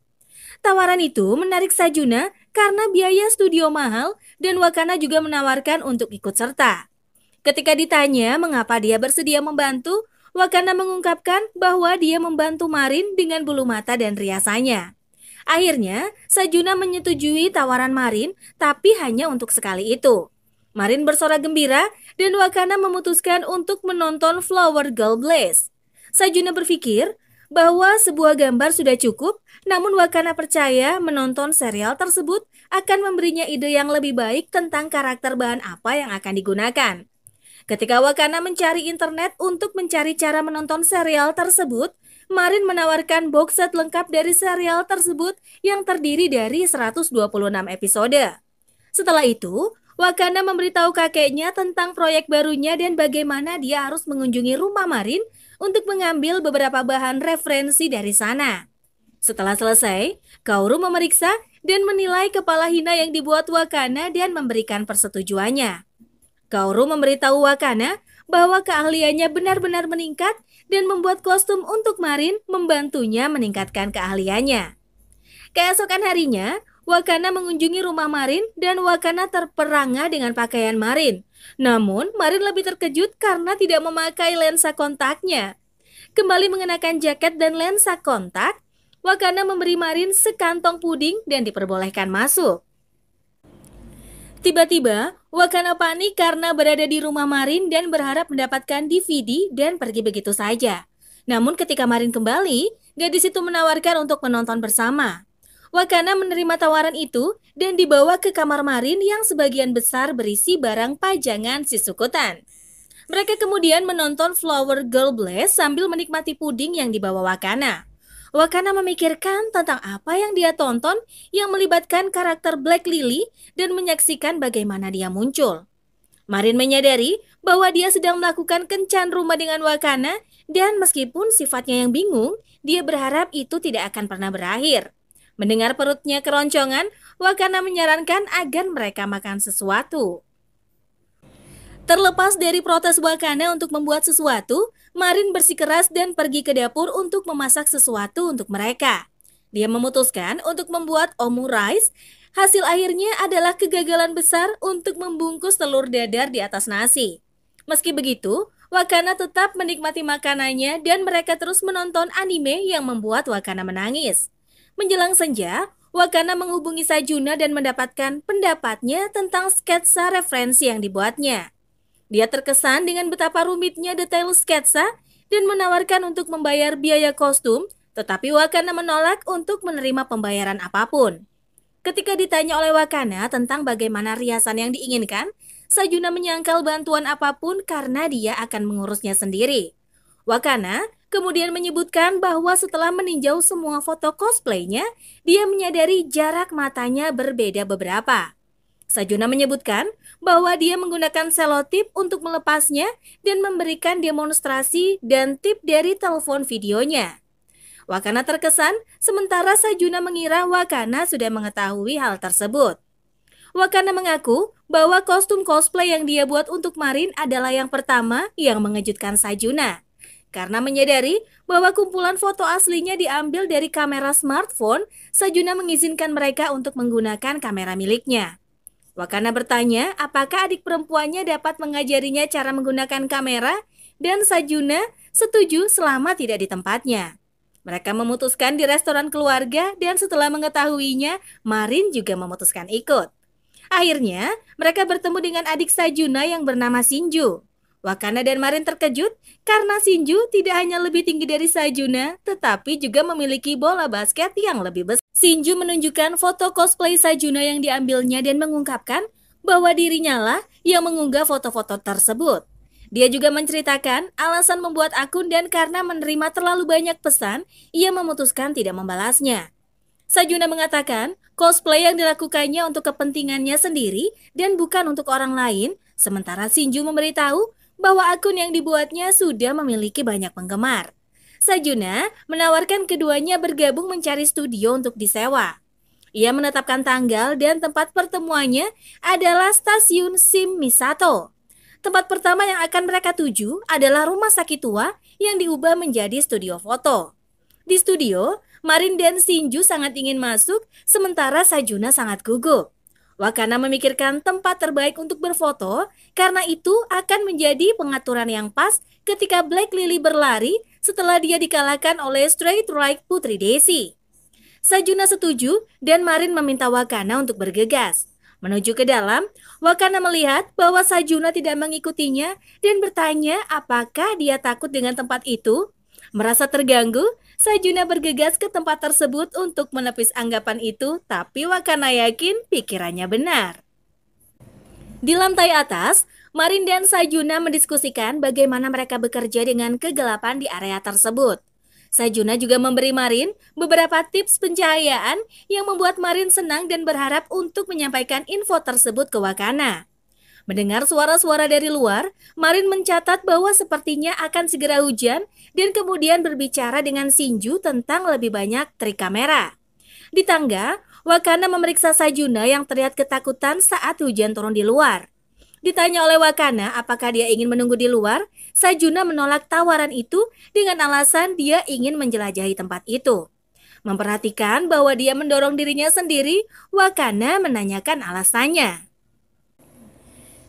Tawaran itu menarik Sajuna karena biaya studio mahal dan Wakana juga menawarkan untuk ikut serta. Ketika ditanya mengapa dia bersedia membantu, Wakanda mengungkapkan bahwa dia membantu Marin dengan bulu mata dan riasannya. Akhirnya, Sajuna menyetujui tawaran Marin, tapi hanya untuk sekali itu. Marin bersorak gembira dan Wakanda memutuskan untuk menonton Flower Girl Blaze. Sajuna berpikir bahwa sebuah gambar sudah cukup, namun Wakanda percaya menonton serial tersebut akan memberinya ide yang lebih baik tentang karakter bahan apa yang akan digunakan. Ketika Wakana mencari internet untuk mencari cara menonton serial tersebut, Marin menawarkan box set lengkap dari serial tersebut yang terdiri dari 126 episode. Setelah itu, Wakana memberitahu kakeknya tentang proyek barunya dan bagaimana dia harus mengunjungi rumah Marin untuk mengambil beberapa bahan referensi dari sana. Setelah selesai, Kaoru memeriksa dan menilai kepala Hina yang dibuat Wakana dan memberikan persetujuannya. Kaoru memberitahu Wakana bahwa keahliannya benar-benar meningkat dan membuat kostum untuk Marin membantunya meningkatkan keahliannya. Keesokan harinya, Wakana mengunjungi rumah Marin dan Wakana terperangah dengan pakaian Marin. Namun, Marin lebih terkejut karena tidak memakai lensa kontaknya. Kembali mengenakan jaket dan lensa kontak, Wakana memberi Marin sekantong puding dan diperbolehkan masuk. Tiba-tiba, Wakana panik karena berada di rumah Marin dan berharap mendapatkan DVD dan pergi begitu saja. Namun ketika Marin kembali, gadis itu menawarkan untuk menonton bersama. Wakana menerima tawaran itu dan dibawa ke kamar Marin yang sebagian besar berisi barang pajangan si Sukutan. Mereka kemudian menonton Flower Girl Bless sambil menikmati puding yang dibawa Wakana. Wakana memikirkan tentang apa yang dia tonton yang melibatkan karakter Black Lily dan menyaksikan bagaimana dia muncul. Marin menyadari bahwa dia sedang melakukan kencan rumah dengan Wakana dan meskipun sifatnya yang bingung, dia berharap itu tidak akan pernah berakhir. Mendengar perutnya keroncongan, Wakana menyarankan agar mereka makan sesuatu. Terlepas dari protes Wakana untuk membuat sesuatu, Marin bersikeras dan pergi ke dapur untuk memasak sesuatu untuk mereka. Dia memutuskan untuk membuat omurice. Hasil akhirnya adalah kegagalan besar untuk membungkus telur dadar di atas nasi. Meski begitu, Wakana tetap menikmati makanannya dan mereka terus menonton anime yang membuat Wakana menangis. Menjelang senja, Wakana menghubungi Sajuna dan mendapatkan pendapatnya tentang sketsa referensi yang dibuatnya. Dia terkesan dengan betapa rumitnya detail sketsa dan menawarkan untuk membayar biaya kostum, tetapi Wakana menolak untuk menerima pembayaran apapun. Ketika ditanya oleh Wakana tentang bagaimana riasan yang diinginkan, Sajuna menyangkal bantuan apapun karena dia akan mengurusnya sendiri. Wakana kemudian menyebutkan bahwa setelah meninjau semua foto cosplaynya, dia menyadari jarak matanya berbeda beberapa. Sajuna menyebutkan bahwa dia menggunakan selotip untuk melepasnya dan memberikan demonstrasi dan tip dari telepon videonya. Wakana terkesan, sementara Sajuna mengira Wakana sudah mengetahui hal tersebut. Wakana mengaku bahwa kostum cosplay yang dia buat untuk Marin adalah yang pertama yang mengejutkan Sajuna. Karena menyadari bahwa kumpulan foto aslinya diambil dari kamera smartphone, Sajuna mengizinkan mereka untuk menggunakan kamera miliknya. Wakana bertanya apakah adik perempuannya dapat mengajarinya cara menggunakan kamera dan Sajuna setuju selama tidak di tempatnya. Mereka memutuskan di restoran keluarga dan setelah mengetahuinya, Marin juga memutuskan ikut. Akhirnya, mereka bertemu dengan adik Sajuna yang bernama Sinju. Wakana dan Marin terkejut karena Shinju tidak hanya lebih tinggi dari Sajuna, tetapi juga memiliki bola basket yang lebih besar. Shinju menunjukkan foto cosplay Sajuna yang diambilnya dan mengungkapkan bahwa dirinya lah yang mengunggah foto-foto tersebut. Dia juga menceritakan alasan membuat akun dan karena menerima terlalu banyak pesan, ia memutuskan tidak membalasnya. Sajuna mengatakan, cosplay yang dilakukannya untuk kepentingannya sendiri dan bukan untuk orang lain, sementara Shinju memberitahu bahwa akun yang dibuatnya sudah memiliki banyak penggemar. Sajuna menawarkan keduanya bergabung mencari studio untuk disewa. Ia menetapkan tanggal dan tempat pertemuannya adalah stasiun Sim Misato. Tempat pertama yang akan mereka tuju adalah rumah sakit tua yang diubah menjadi studio foto. Di studio, Marin dan Shinju sangat ingin masuk, sementara Sajuna sangat gugup. Wakana memikirkan tempat terbaik untuk berfoto, karena itu akan menjadi pengaturan yang pas ketika Black Lily berlari setelah dia dikalahkan oleh Straight Right Putri Desi. Sajuna setuju dan Marin meminta Wakana untuk bergegas. Menuju ke dalam, Wakana melihat bahwa Sajuna tidak mengikutinya dan bertanya apakah dia takut dengan tempat itu. Merasa terganggu, Sajuna bergegas ke tempat tersebut untuk menepis anggapan itu, tapi Wakana yakin pikirannya benar. Di lantai atas, Marin dan Sajuna mendiskusikan bagaimana mereka bekerja dengan kegelapan di area tersebut. Sajuna juga memberi Marin beberapa tips pencahayaan yang membuat Marin senang dan berharap untuk menyampaikan info tersebut ke Wakana. Mendengar suara-suara dari luar, Marin mencatat bahwa sepertinya akan segera hujan dan kemudian berbicara dengan Sinju tentang lebih banyak trik kamera. Di tangga, Wakana memeriksa Sajuna yang terlihat ketakutan saat hujan turun di luar. Ditanya oleh Wakana apakah dia ingin menunggu di luar, Sajuna menolak tawaran itu dengan alasan dia ingin menjelajahi tempat itu. Memperhatikan bahwa dia mendorong dirinya sendiri, Wakana menanyakan alasannya.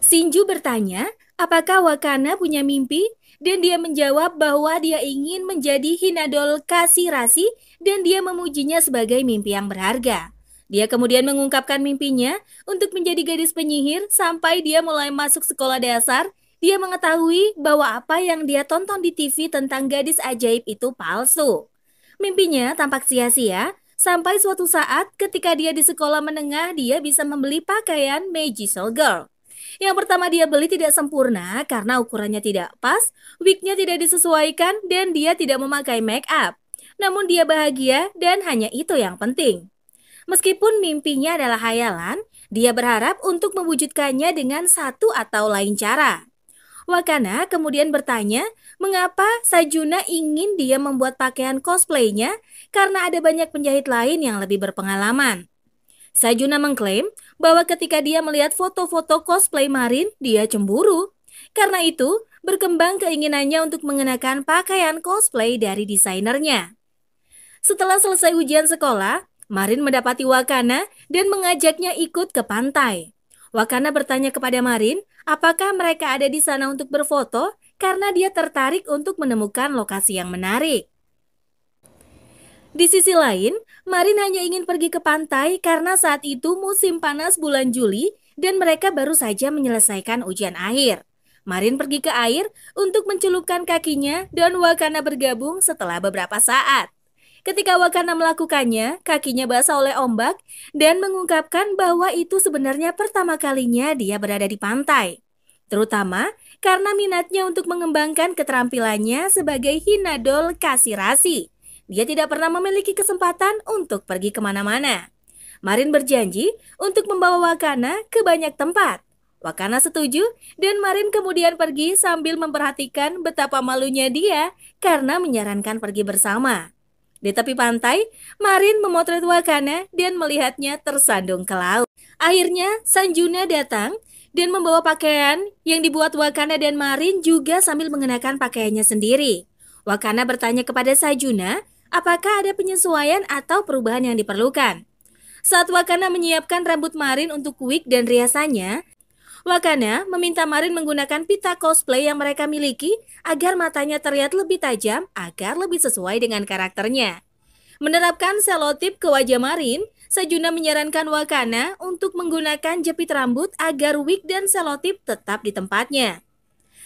Sinju bertanya, apakah Wakana punya mimpi? Dan dia menjawab bahwa dia ingin menjadi Hinadol Kasirasi dan dia memujinya sebagai mimpi yang berharga. Dia kemudian mengungkapkan mimpinya untuk menjadi gadis penyihir sampai dia mulai masuk sekolah dasar. Dia mengetahui bahwa apa yang dia tonton di TV tentang gadis ajaib itu palsu. Mimpinya tampak sia-sia sampai suatu saat ketika dia di sekolah menengah dia bisa membeli pakaian Magical Girl. Yang pertama dia beli tidak sempurna karena ukurannya tidak pas, wignya tidak disesuaikan, dan dia tidak memakai make up. Namun dia bahagia dan hanya itu yang penting. Meskipun mimpinya adalah hayalan, dia berharap untuk mewujudkannya dengan satu atau lain cara. Wakana kemudian bertanya mengapa Sajuna ingin dia membuat pakaian cosplaynya karena ada banyak penjahit lain yang lebih berpengalaman. Sajuna mengklaim bahwa ketika dia melihat foto-foto cosplay Marin, dia cemburu. Karena itu, berkembang keinginannya untuk mengenakan pakaian cosplay dari desainernya. Setelah selesai ujian sekolah, Marin mendapati Wakana dan mengajaknya ikut ke pantai. Wakana bertanya kepada Marin, apakah mereka ada di sana untuk berfoto karena dia tertarik untuk menemukan lokasi yang menarik. Di sisi lain, Marin hanya ingin pergi ke pantai karena saat itu musim panas bulan Juli dan mereka baru saja menyelesaikan ujian akhir. Marin pergi ke air untuk mencelupkan kakinya dan Wakana bergabung setelah beberapa saat. Ketika Wakana melakukannya, kakinya basah oleh ombak dan mengungkapkan bahwa itu sebenarnya pertama kalinya dia berada di pantai. Terutama karena minatnya untuk mengembangkan keterampilannya sebagai Hinadol Kasirasi. Dia tidak pernah memiliki kesempatan untuk pergi kemana-mana. Marin berjanji untuk membawa Wakana ke banyak tempat. Wakana setuju dan Marin kemudian pergi sambil memperhatikan betapa malunya dia karena menyarankan pergi bersama. Di tepi pantai, Marin memotret Wakana dan melihatnya tersandung ke laut. Akhirnya, Sanjuna datang dan membawa pakaian yang dibuat Wakana dan Marin juga sambil mengenakan pakaiannya sendiri. Wakana bertanya kepada Sanjuna, apakah ada penyesuaian atau perubahan yang diperlukan. Saat Wakana menyiapkan rambut Marin untuk wig dan riasannya, Wakana meminta Marin menggunakan pita cosplay yang mereka miliki agar matanya terlihat lebih tajam agar lebih sesuai dengan karakternya. Menerapkan selotip ke wajah Marin, Sejuna menyarankan Wakana untuk menggunakan jepit rambut agar wig dan selotip tetap di tempatnya.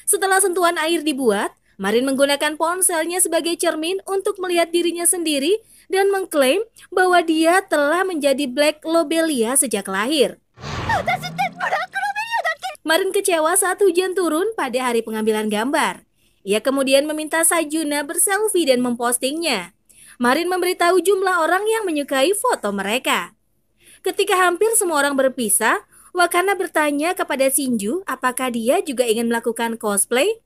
Setelah sentuhan air dibuat, Marin menggunakan ponselnya sebagai cermin untuk melihat dirinya sendiri dan mengklaim bahwa dia telah menjadi Black Lobelia sejak lahir. Marin kecewa saat hujan turun pada hari pengambilan gambar. Ia kemudian meminta Sajuna berselfie dan mempostingnya. Marin memberitahu jumlah orang yang menyukai foto mereka. Ketika hampir semua orang berpisah, Wakana bertanya kepada Shinju apakah dia juga ingin melakukan cosplay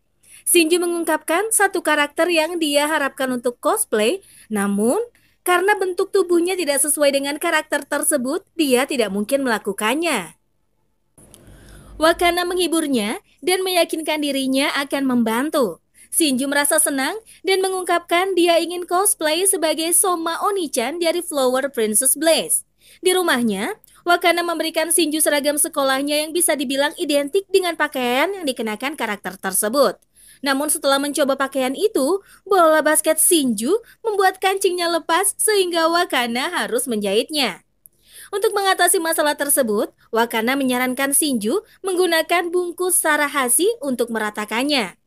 Sinju mengungkapkan satu karakter yang dia harapkan untuk cosplay, namun karena bentuk tubuhnya tidak sesuai dengan karakter tersebut, dia tidak mungkin melakukannya. Wakana menghiburnya dan meyakinkan dirinya akan membantu. Shinju merasa senang dan mengungkapkan dia ingin cosplay sebagai Soma Onichan dari Flower Princess Blaze. Di rumahnya, Wakana memberikan Shinju seragam sekolahnya yang bisa dibilang identik dengan pakaian yang dikenakan karakter tersebut. Namun setelah mencoba pakaian itu, bola basket Shinju membuat kancingnya lepas sehingga Wakana harus menjahitnya. Untuk mengatasi masalah tersebut, Wakana menyarankan Shinju menggunakan bungkus sarahasi untuk meratakannya.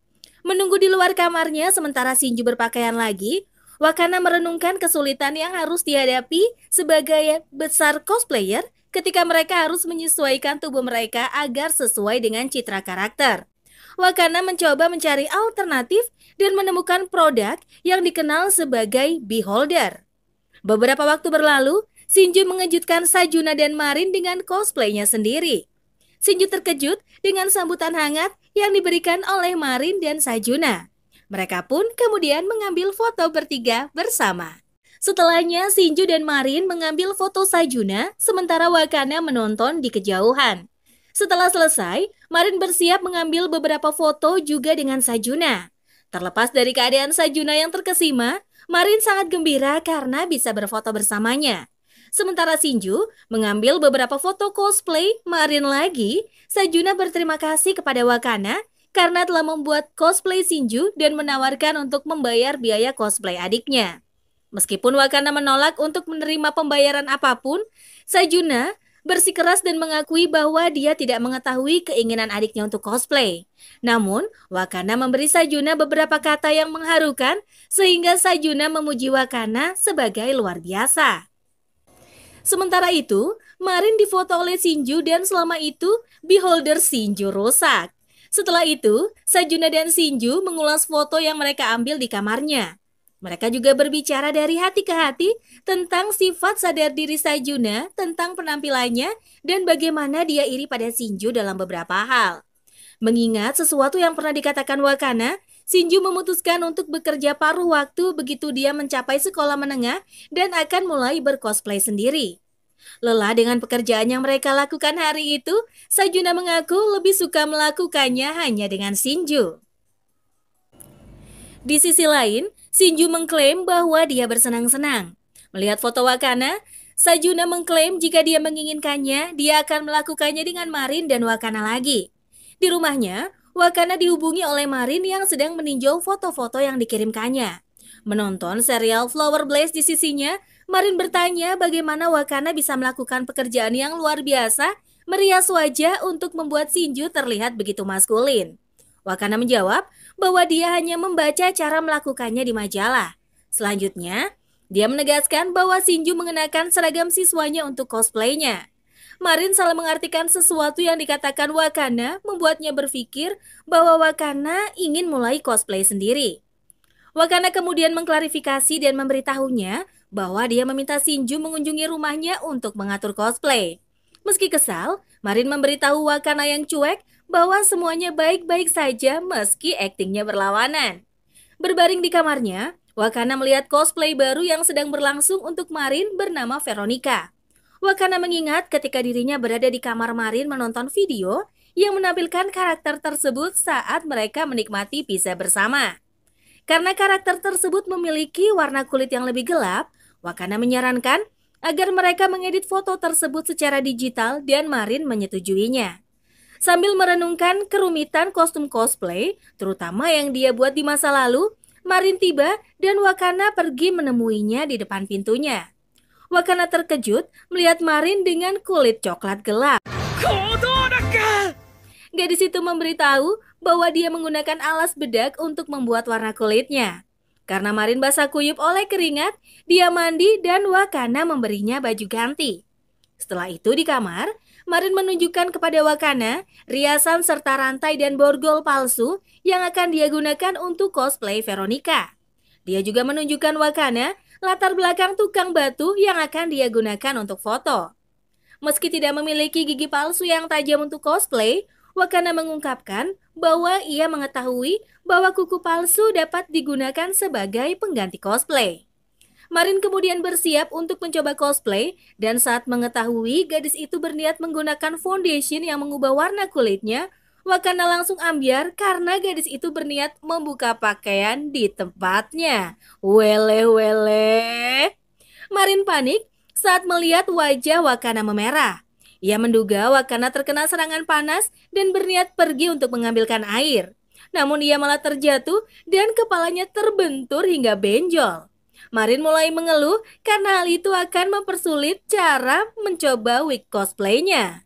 Menunggu di luar kamarnya sementara Shinju berpakaian lagi, Wakana merenungkan kesulitan yang harus dihadapi sebagai besar cosplayer ketika mereka harus menyesuaikan tubuh mereka agar sesuai dengan citra karakter. Wakana mencoba mencari alternatif dan menemukan produk yang dikenal sebagai Beholder. Beberapa waktu berlalu, Shinju mengejutkan Sajuna dan Marin dengan cosplaynya sendiri. Shinju terkejut dengan sambutan hangat yang diberikan oleh Marin dan Sajuna. Mereka pun kemudian mengambil foto bertiga bersama. Setelahnya, Shinju dan Marin mengambil foto Sajuna, sementara Wakana menonton di kejauhan. Setelah selesai, Marin bersiap mengambil beberapa foto juga dengan Sajuna. Terlepas dari keadaan Sajuna yang terkesima, Marin sangat gembira karena bisa berfoto bersamanya. Sementara Sinju mengambil beberapa foto cosplay Marin lagi, Sajuna berterima kasih kepada Wakana karena telah membuat cosplay Sinju dan menawarkan untuk membayar biaya cosplay adiknya. Meskipun Wakana menolak untuk menerima pembayaran apapun, Sajuna bersikeras dan mengakui bahwa dia tidak mengetahui keinginan adiknya untuk cosplay. Namun, Wakana memberi Sajuna beberapa kata yang mengharukan sehingga Sajuna memuji Wakana sebagai luar biasa. Sementara itu, Marin difoto oleh Shinju dan selama itu beholder Shinju rusak. Setelah itu, Sajuna dan Shinju mengulas foto yang mereka ambil di kamarnya. Mereka juga berbicara dari hati ke hati tentang sifat sadar diri Sajuna, tentang penampilannya, dan bagaimana dia iri pada Shinju dalam beberapa hal. Mengingat sesuatu yang pernah dikatakan Wakana, Shinju memutuskan untuk bekerja paruh waktu begitu dia mencapai sekolah menengah dan akan mulai bercosplay sendiri. Lelah dengan pekerjaan yang mereka lakukan hari itu, Sajuna mengaku lebih suka melakukannya hanya dengan Shinju. Di sisi lain, Sinju mengklaim bahwa dia bersenang-senang. Melihat foto Wakana, Sajuna mengklaim jika dia menginginkannya, dia akan melakukannya dengan Marin dan Wakana lagi. Di rumahnya, Wakana dihubungi oleh Marin yang sedang meninjau foto-foto yang dikirimkannya. Menonton serial Flower Blaze di sisinya, Marin bertanya bagaimana Wakana bisa melakukan pekerjaan yang luar biasa, merias wajah untuk membuat Sinju terlihat begitu maskulin. Wakana menjawab bahwa dia hanya membaca cara melakukannya di majalah. Selanjutnya, dia menegaskan bahwa Shinju mengenakan seragam siswanya untuk cosplaynya. Marin salah mengartikan sesuatu yang dikatakan Wakana membuatnya berpikir bahwa Wakana ingin mulai cosplay sendiri. Wakana kemudian mengklarifikasi dan memberitahunya bahwa dia meminta Shinju mengunjungi rumahnya untuk mengatur cosplay. Meski kesal, Marin memberitahu Wakana yang cuek bahwa semuanya baik-baik saja meski aktingnya berlawanan. Berbaring di kamarnya, Wakana melihat cosplay baru yang sedang berlangsung untuk Marin bernama Veronica. Wakana mengingat ketika dirinya berada di kamar Marin menonton video yang menampilkan karakter tersebut saat mereka menikmati pizza bersama. Karena karakter tersebut memiliki warna kulit yang lebih gelap, Wakana menyarankan agar mereka mengedit foto tersebut secara digital dan Marin menyetujuinya. Sambil merenungkan kerumitan kostum cosplay, terutama yang dia buat di masa lalu, Marin tiba dan Wakana pergi menemuinya di depan pintunya. Wakana terkejut melihat Marin dengan kulit coklat gelap. Gadis itu memberitahu bahwa dia menggunakan alas bedak untuk membuat warna kulitnya. Karena Marin basah kuyup oleh keringat, dia mandi dan Wakana memberinya baju ganti. Setelah itu di kamar, Marin menunjukkan kepada Wakana riasan serta rantai dan borgol palsu yang akan dia gunakan untuk cosplay Veronica. Dia juga menunjukkan Wakana latar belakang tukang batu yang akan dia gunakan untuk foto. Meski tidak memiliki gigi palsu yang tajam untuk cosplay, Wakana mengungkapkan bahwa ia mengetahui bahwa kuku palsu dapat digunakan sebagai pengganti cosplay. Marin kemudian bersiap untuk mencoba cosplay dan saat mengetahui gadis itu berniat menggunakan foundation yang mengubah warna kulitnya, Wakana langsung ambiar karena gadis itu berniat membuka pakaian di tempatnya. Wele wele. Marin panik saat melihat wajah Wakana memerah. Ia menduga Wakana terkena serangan panas dan berniat pergi untuk mengambilkan air. Namun ia malah terjatuh dan kepalanya terbentur hingga benjol. Marin mulai mengeluh karena hal itu akan mempersulit cara mencoba wig cosplaynya.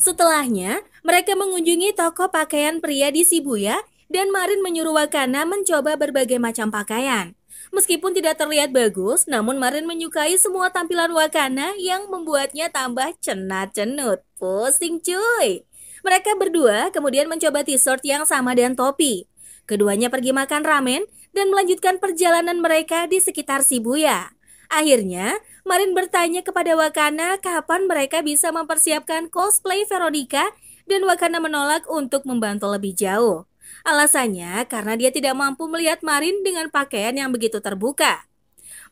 Setelahnya, mereka mengunjungi toko pakaian pria di Shibuya dan Marin menyuruh Wakana mencoba berbagai macam pakaian. Meskipun tidak terlihat bagus, namun Marin menyukai semua tampilan Wakana yang membuatnya tambah cenat-cenut. Pusing cuy! Mereka berdua kemudian mencoba t-shirt yang sama dan topi. Keduanya pergi makan ramen dan melanjutkan perjalanan mereka di sekitar Shibuya. Akhirnya, Marin bertanya kepada Wakana kapan mereka bisa mempersiapkan cosplay Veronica dan Wakana menolak untuk membantu lebih jauh. Alasannya karena dia tidak mampu melihat Marin dengan pakaian yang begitu terbuka.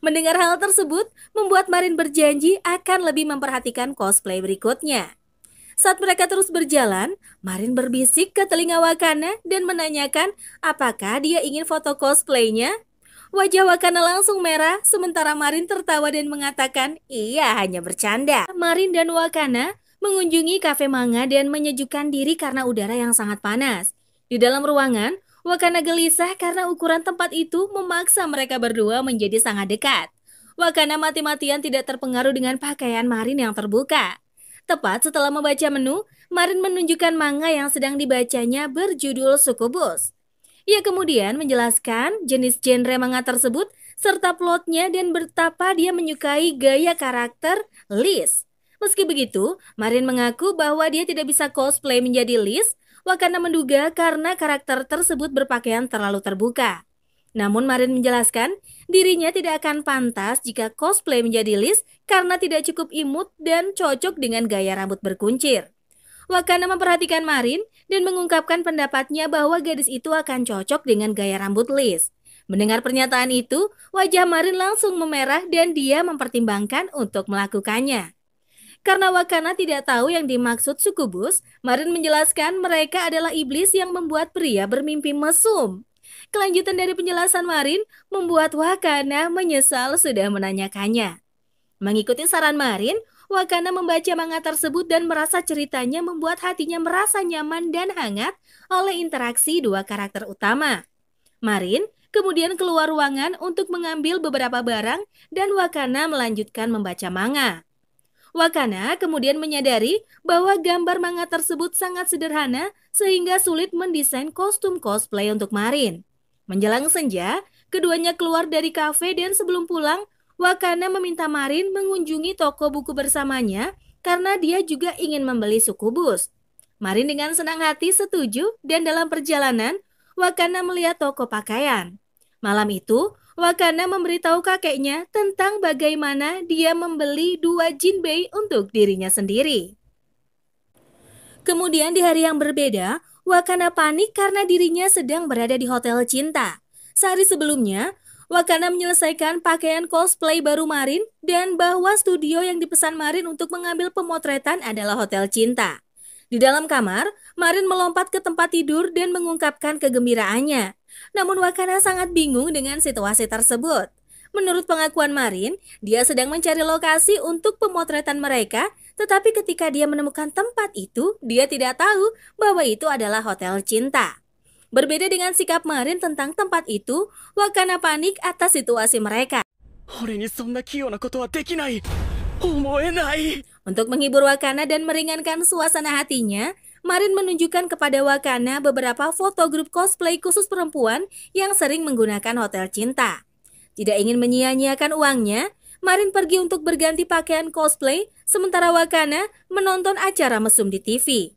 Mendengar hal tersebut, membuat Marin berjanji akan lebih memperhatikan cosplay berikutnya. Saat mereka terus berjalan, Marin berbisik ke telinga Wakana dan menanyakan apakah dia ingin foto cosplaynya. Wajah Wakana langsung merah, sementara Marin tertawa dan mengatakan, iya hanya bercanda. Marin dan Wakana mengunjungi kafe manga dan menyejukkan diri karena udara yang sangat panas. Di dalam ruangan, Wakana gelisah karena ukuran tempat itu memaksa mereka berdua menjadi sangat dekat. Wakana mati-matian tidak terpengaruh dengan pakaian Marin yang terbuka. Tepat setelah membaca menu, Marin menunjukkan manga yang sedang dibacanya berjudul Sukubus. Ia kemudian menjelaskan jenis genre manga tersebut serta plotnya dan betapa dia menyukai gaya karakter Liz. Meski begitu, Marin mengaku bahwa dia tidak bisa cosplay menjadi Liz Wakanda menduga karena karakter tersebut berpakaian terlalu terbuka. Namun Marin menjelaskan, dirinya tidak akan pantas jika cosplay menjadi Liz karena tidak cukup imut dan cocok dengan gaya rambut berkuncir. Wakana memperhatikan Marin dan mengungkapkan pendapatnya bahwa gadis itu akan cocok dengan gaya rambut Liz. Mendengar pernyataan itu, wajah Marin langsung memerah dan dia mempertimbangkan untuk melakukannya. Karena Wakana tidak tahu yang dimaksud suku bus, Marin menjelaskan mereka adalah iblis yang membuat pria bermimpi mesum. Kelanjutan dari penjelasan Marin membuat Wakana menyesal sudah menanyakannya. Mengikuti saran Marin, Wakana membaca manga tersebut dan merasa ceritanya membuat hatinya merasa nyaman dan hangat oleh interaksi dua karakter utama. Marin kemudian keluar ruangan untuk mengambil beberapa barang dan Wakana melanjutkan membaca manga. Wakana kemudian menyadari bahwa gambar manga tersebut sangat sederhana sehingga sulit mendesain kostum cosplay untuk Marin. Menjelang senja, keduanya keluar dari kafe dan sebelum pulang, Wakana meminta Marin mengunjungi toko buku bersamanya karena dia juga ingin membeli sukubus. Marin dengan senang hati setuju dan dalam perjalanan, Wakana melihat toko pakaian. Malam itu, Wakana memberitahu kakeknya tentang bagaimana dia membeli dua jinbei untuk dirinya sendiri. Kemudian di hari yang berbeda, Wakana panik karena dirinya sedang berada di hotel cinta. Sehari sebelumnya, Wakana menyelesaikan pakaian cosplay baru Marin dan bahwa studio yang dipesan Marin untuk mengambil pemotretan adalah Hotel Cinta. Di dalam kamar, Marin melompat ke tempat tidur dan mengungkapkan kegembiraannya. Namun Wakana sangat bingung dengan situasi tersebut. Menurut pengakuan Marin, dia sedang mencari lokasi untuk pemotretan mereka, tetapi ketika dia menemukan tempat itu, dia tidak tahu bahwa itu adalah hotel cinta. Berbeda dengan sikap Marin tentang tempat itu, Wakana panik atas situasi mereka. Untuk menghibur Wakana dan meringankan suasana hatinya, Marin menunjukkan kepada Wakana beberapa foto grup cosplay khusus perempuan yang sering menggunakan hotel cinta. Tidak ingin menyia-nyiakan uangnya, Marin pergi untuk berganti pakaian cosplay, sementara Wakana menonton acara mesum di TV.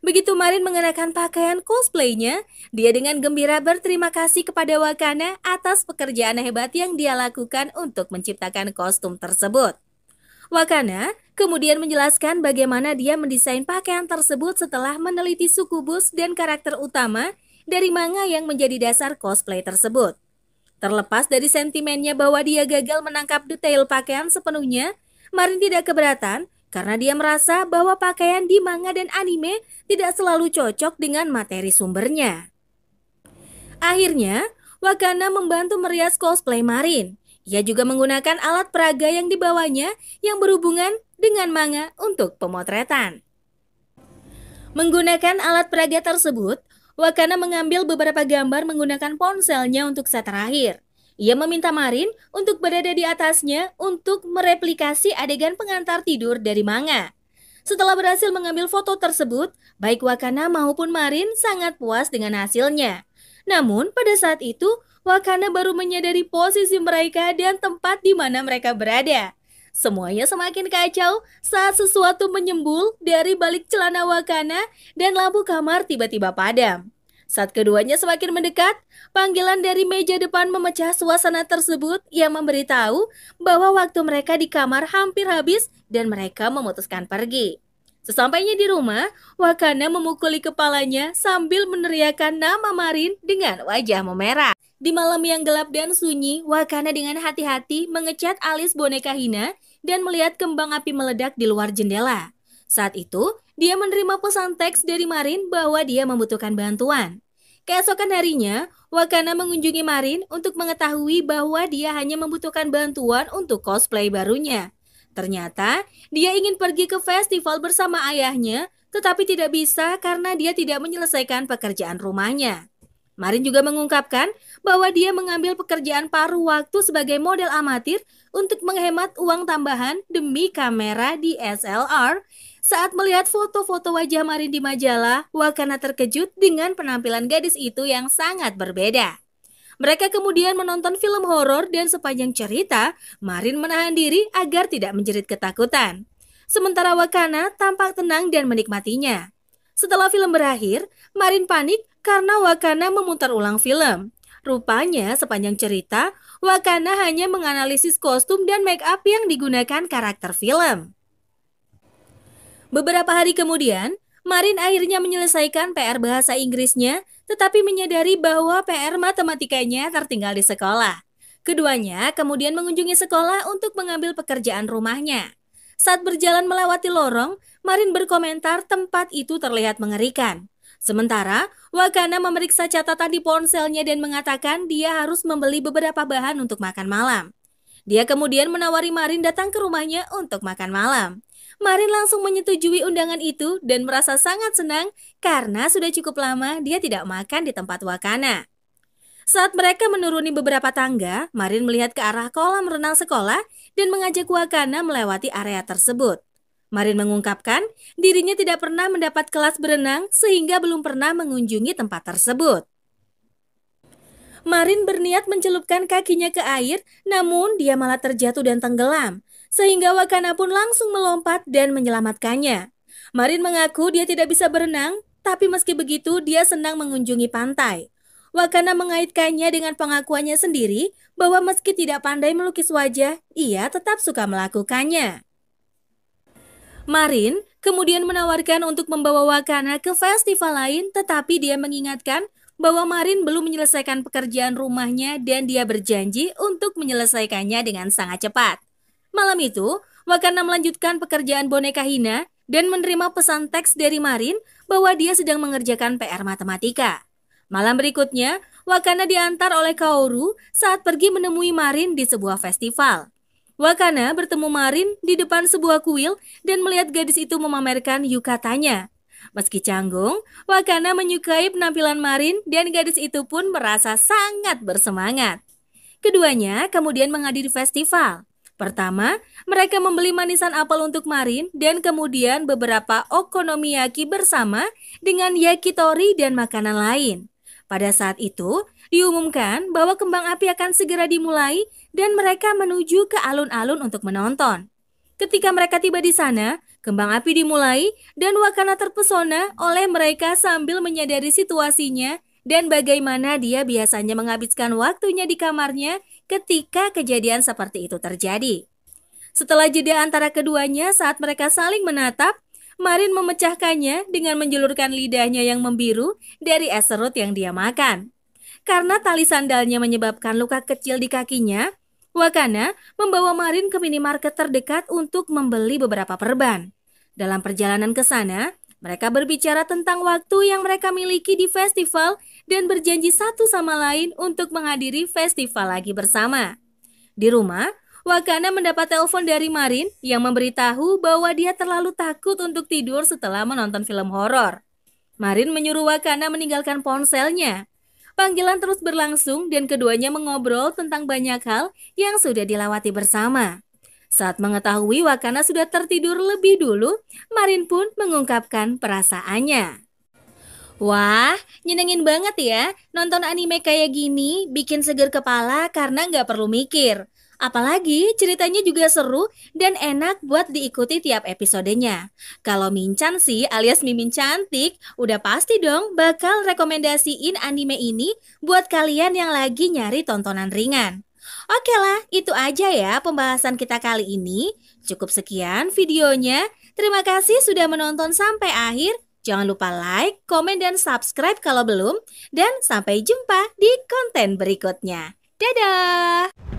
Begitu Marin mengenakan pakaian cosplaynya, dia dengan gembira berterima kasih kepada Wakana atas pekerjaan hebat yang dia lakukan untuk menciptakan kostum tersebut. Wakana kemudian menjelaskan bagaimana dia mendesain pakaian tersebut setelah meneliti suku bus dan karakter utama dari manga yang menjadi dasar cosplay tersebut. Terlepas dari sentimennya bahwa dia gagal menangkap detail pakaian sepenuhnya, Marin tidak keberatan karena dia merasa bahwa pakaian di manga dan anime tidak selalu cocok dengan materi sumbernya. Akhirnya, Wakana membantu merias cosplay Marin. Ia juga menggunakan alat peraga yang dibawanya yang berhubungan dengan manga untuk pemotretan. Menggunakan alat peraga tersebut, Wakana mengambil beberapa gambar menggunakan ponselnya untuk set terakhir. Ia meminta Marin untuk berada di atasnya untuk mereplikasi adegan pengantar tidur dari manga. Setelah berhasil mengambil foto tersebut, baik Wakana maupun Marin sangat puas dengan hasilnya. Namun, pada saat itu, Wakana baru menyadari posisi mereka dan tempat di mana mereka berada. Semuanya semakin kacau saat sesuatu menyembul dari balik celana Wakana dan lampu kamar tiba-tiba padam. Saat keduanya semakin mendekat, panggilan dari meja depan memecah suasana tersebut yang memberitahu bahwa waktu mereka di kamar hampir habis dan mereka memutuskan pergi. Sesampainya di rumah, Wakana memukuli kepalanya sambil meneriakkan nama Marin dengan wajah memerah. Di malam yang gelap dan sunyi, Wakana dengan hati-hati mengecat alis boneka Hina dan melihat kembang api meledak di luar jendela. Saat itu, dia menerima pesan teks dari Marin bahwa dia membutuhkan bantuan. Keesokan harinya, Wakana mengunjungi Marin untuk mengetahui bahwa dia hanya membutuhkan bantuan untuk cosplay barunya. Ternyata, dia ingin pergi ke festival bersama ayahnya, tetapi tidak bisa karena dia tidak menyelesaikan pekerjaan rumahnya. Marin juga mengungkapkan bahwa dia mengambil pekerjaan paruh waktu sebagai model amatir untuk menghemat uang tambahan demi kamera di SLR saat melihat foto-foto wajah Marin di majalah, Wakana terkejut dengan penampilan gadis itu yang sangat berbeda. Mereka kemudian menonton film horor dan sepanjang cerita, Marin menahan diri agar tidak menjerit ketakutan. Sementara Wakana tampak tenang dan menikmatinya. Setelah film berakhir, Marin panik karena Wakana memutar ulang film. Rupanya sepanjang cerita, Wakana hanya menganalisis kostum dan make up yang digunakan karakter film. Beberapa hari kemudian, Marin akhirnya menyelesaikan PR bahasa Inggrisnya, tetapi menyadari bahwa PR matematikanya tertinggal di sekolah. Keduanya kemudian mengunjungi sekolah untuk mengambil pekerjaan rumahnya. Saat berjalan melewati lorong, Marin berkomentar tempat itu terlihat mengerikan. Sementara, Wakana memeriksa catatan di ponselnya dan mengatakan dia harus membeli beberapa bahan untuk makan malam. Dia kemudian menawari Marin datang ke rumahnya untuk makan malam. Marin langsung menyetujui undangan itu dan merasa sangat senang karena sudah cukup lama dia tidak makan di tempat Wakana. Saat mereka menuruni beberapa tangga, Marin melihat ke arah kolam renang sekolah dan mengajak Wakana melewati area tersebut. Marin mengungkapkan dirinya tidak pernah mendapat kelas berenang sehingga belum pernah mengunjungi tempat tersebut. Marin berniat mencelupkan kakinya ke air, namun dia malah terjatuh dan tenggelam sehingga Wakana pun langsung melompat dan menyelamatkannya. Marin mengaku dia tidak bisa berenang, tapi meski begitu dia senang mengunjungi pantai. Wakana mengaitkannya dengan pengakuannya sendiri bahwa meski tidak pandai melukis wajah, ia tetap suka melakukannya. Marin kemudian menawarkan untuk membawa Wakana ke festival lain tetapi dia mengingatkan bahwa Marin belum menyelesaikan pekerjaan rumahnya dan dia berjanji untuk menyelesaikannya dengan sangat cepat. Malam itu, Wakana melanjutkan pekerjaan boneka Hina dan menerima pesan teks dari Marin bahwa dia sedang mengerjakan PR matematika. Malam berikutnya, Wakana diantar oleh Kaoru saat pergi menemui Marin di sebuah festival. Wakana bertemu Marin di depan sebuah kuil dan melihat gadis itu memamerkan yukatanya. Meski canggung, Wakana menyukai penampilan Marin dan gadis itu pun merasa sangat bersemangat. Keduanya kemudian menghadiri festival. Pertama, mereka membeli manisan apel untuk Marin dan kemudian beberapa okonomiyaki bersama dengan yakitori dan makanan lain. Pada saat itu, diumumkan bahwa kembang api akan segera dimulai dan mereka menuju ke alun-alun untuk menonton. Ketika mereka tiba di sana, kembang api dimulai dan Wakana terpesona oleh mereka sambil menyadari situasinya dan bagaimana dia biasanya menghabiskan waktunya di kamarnya ketika kejadian seperti itu terjadi. Setelah jeda antara keduanya saat mereka saling menatap, Marin memecahkannya dengan menjulurkan lidahnya yang membiru dari es serut yang dia makan. Karena tali sandalnya menyebabkan luka kecil di kakinya, Wakana membawa Marin ke minimarket terdekat untuk membeli beberapa perban. Dalam perjalanan ke sana, mereka berbicara tentang waktu yang mereka miliki di festival dan berjanji satu sama lain untuk menghadiri festival lagi bersama. Di rumah, Wakana mendapat telepon dari Marin yang memberitahu bahwa dia terlalu takut untuk tidur setelah menonton film horor. Marin menyuruh Wakana meninggalkan ponselnya. Panggilan terus berlangsung dan keduanya mengobrol tentang banyak hal yang sudah dilawati bersama. Saat mengetahui Wakana sudah tertidur lebih dulu, Marin pun mengungkapkan perasaannya. Wah, nyenengin banget ya. Nonton anime kayak gini bikin seger kepala karena nggak perlu mikir. Apalagi ceritanya juga seru dan enak buat diikuti tiap episodenya. Kalau Minchan sih alias Mimin Cantik, udah pasti dong bakal rekomendasiin anime ini buat kalian yang lagi nyari tontonan ringan. Oke lah, itu aja ya pembahasan kita kali ini. Cukup sekian videonya. Terima kasih sudah menonton sampai akhir. Jangan lupa like, komen, dan subscribe kalau belum. Dan sampai jumpa di konten berikutnya. Dadah!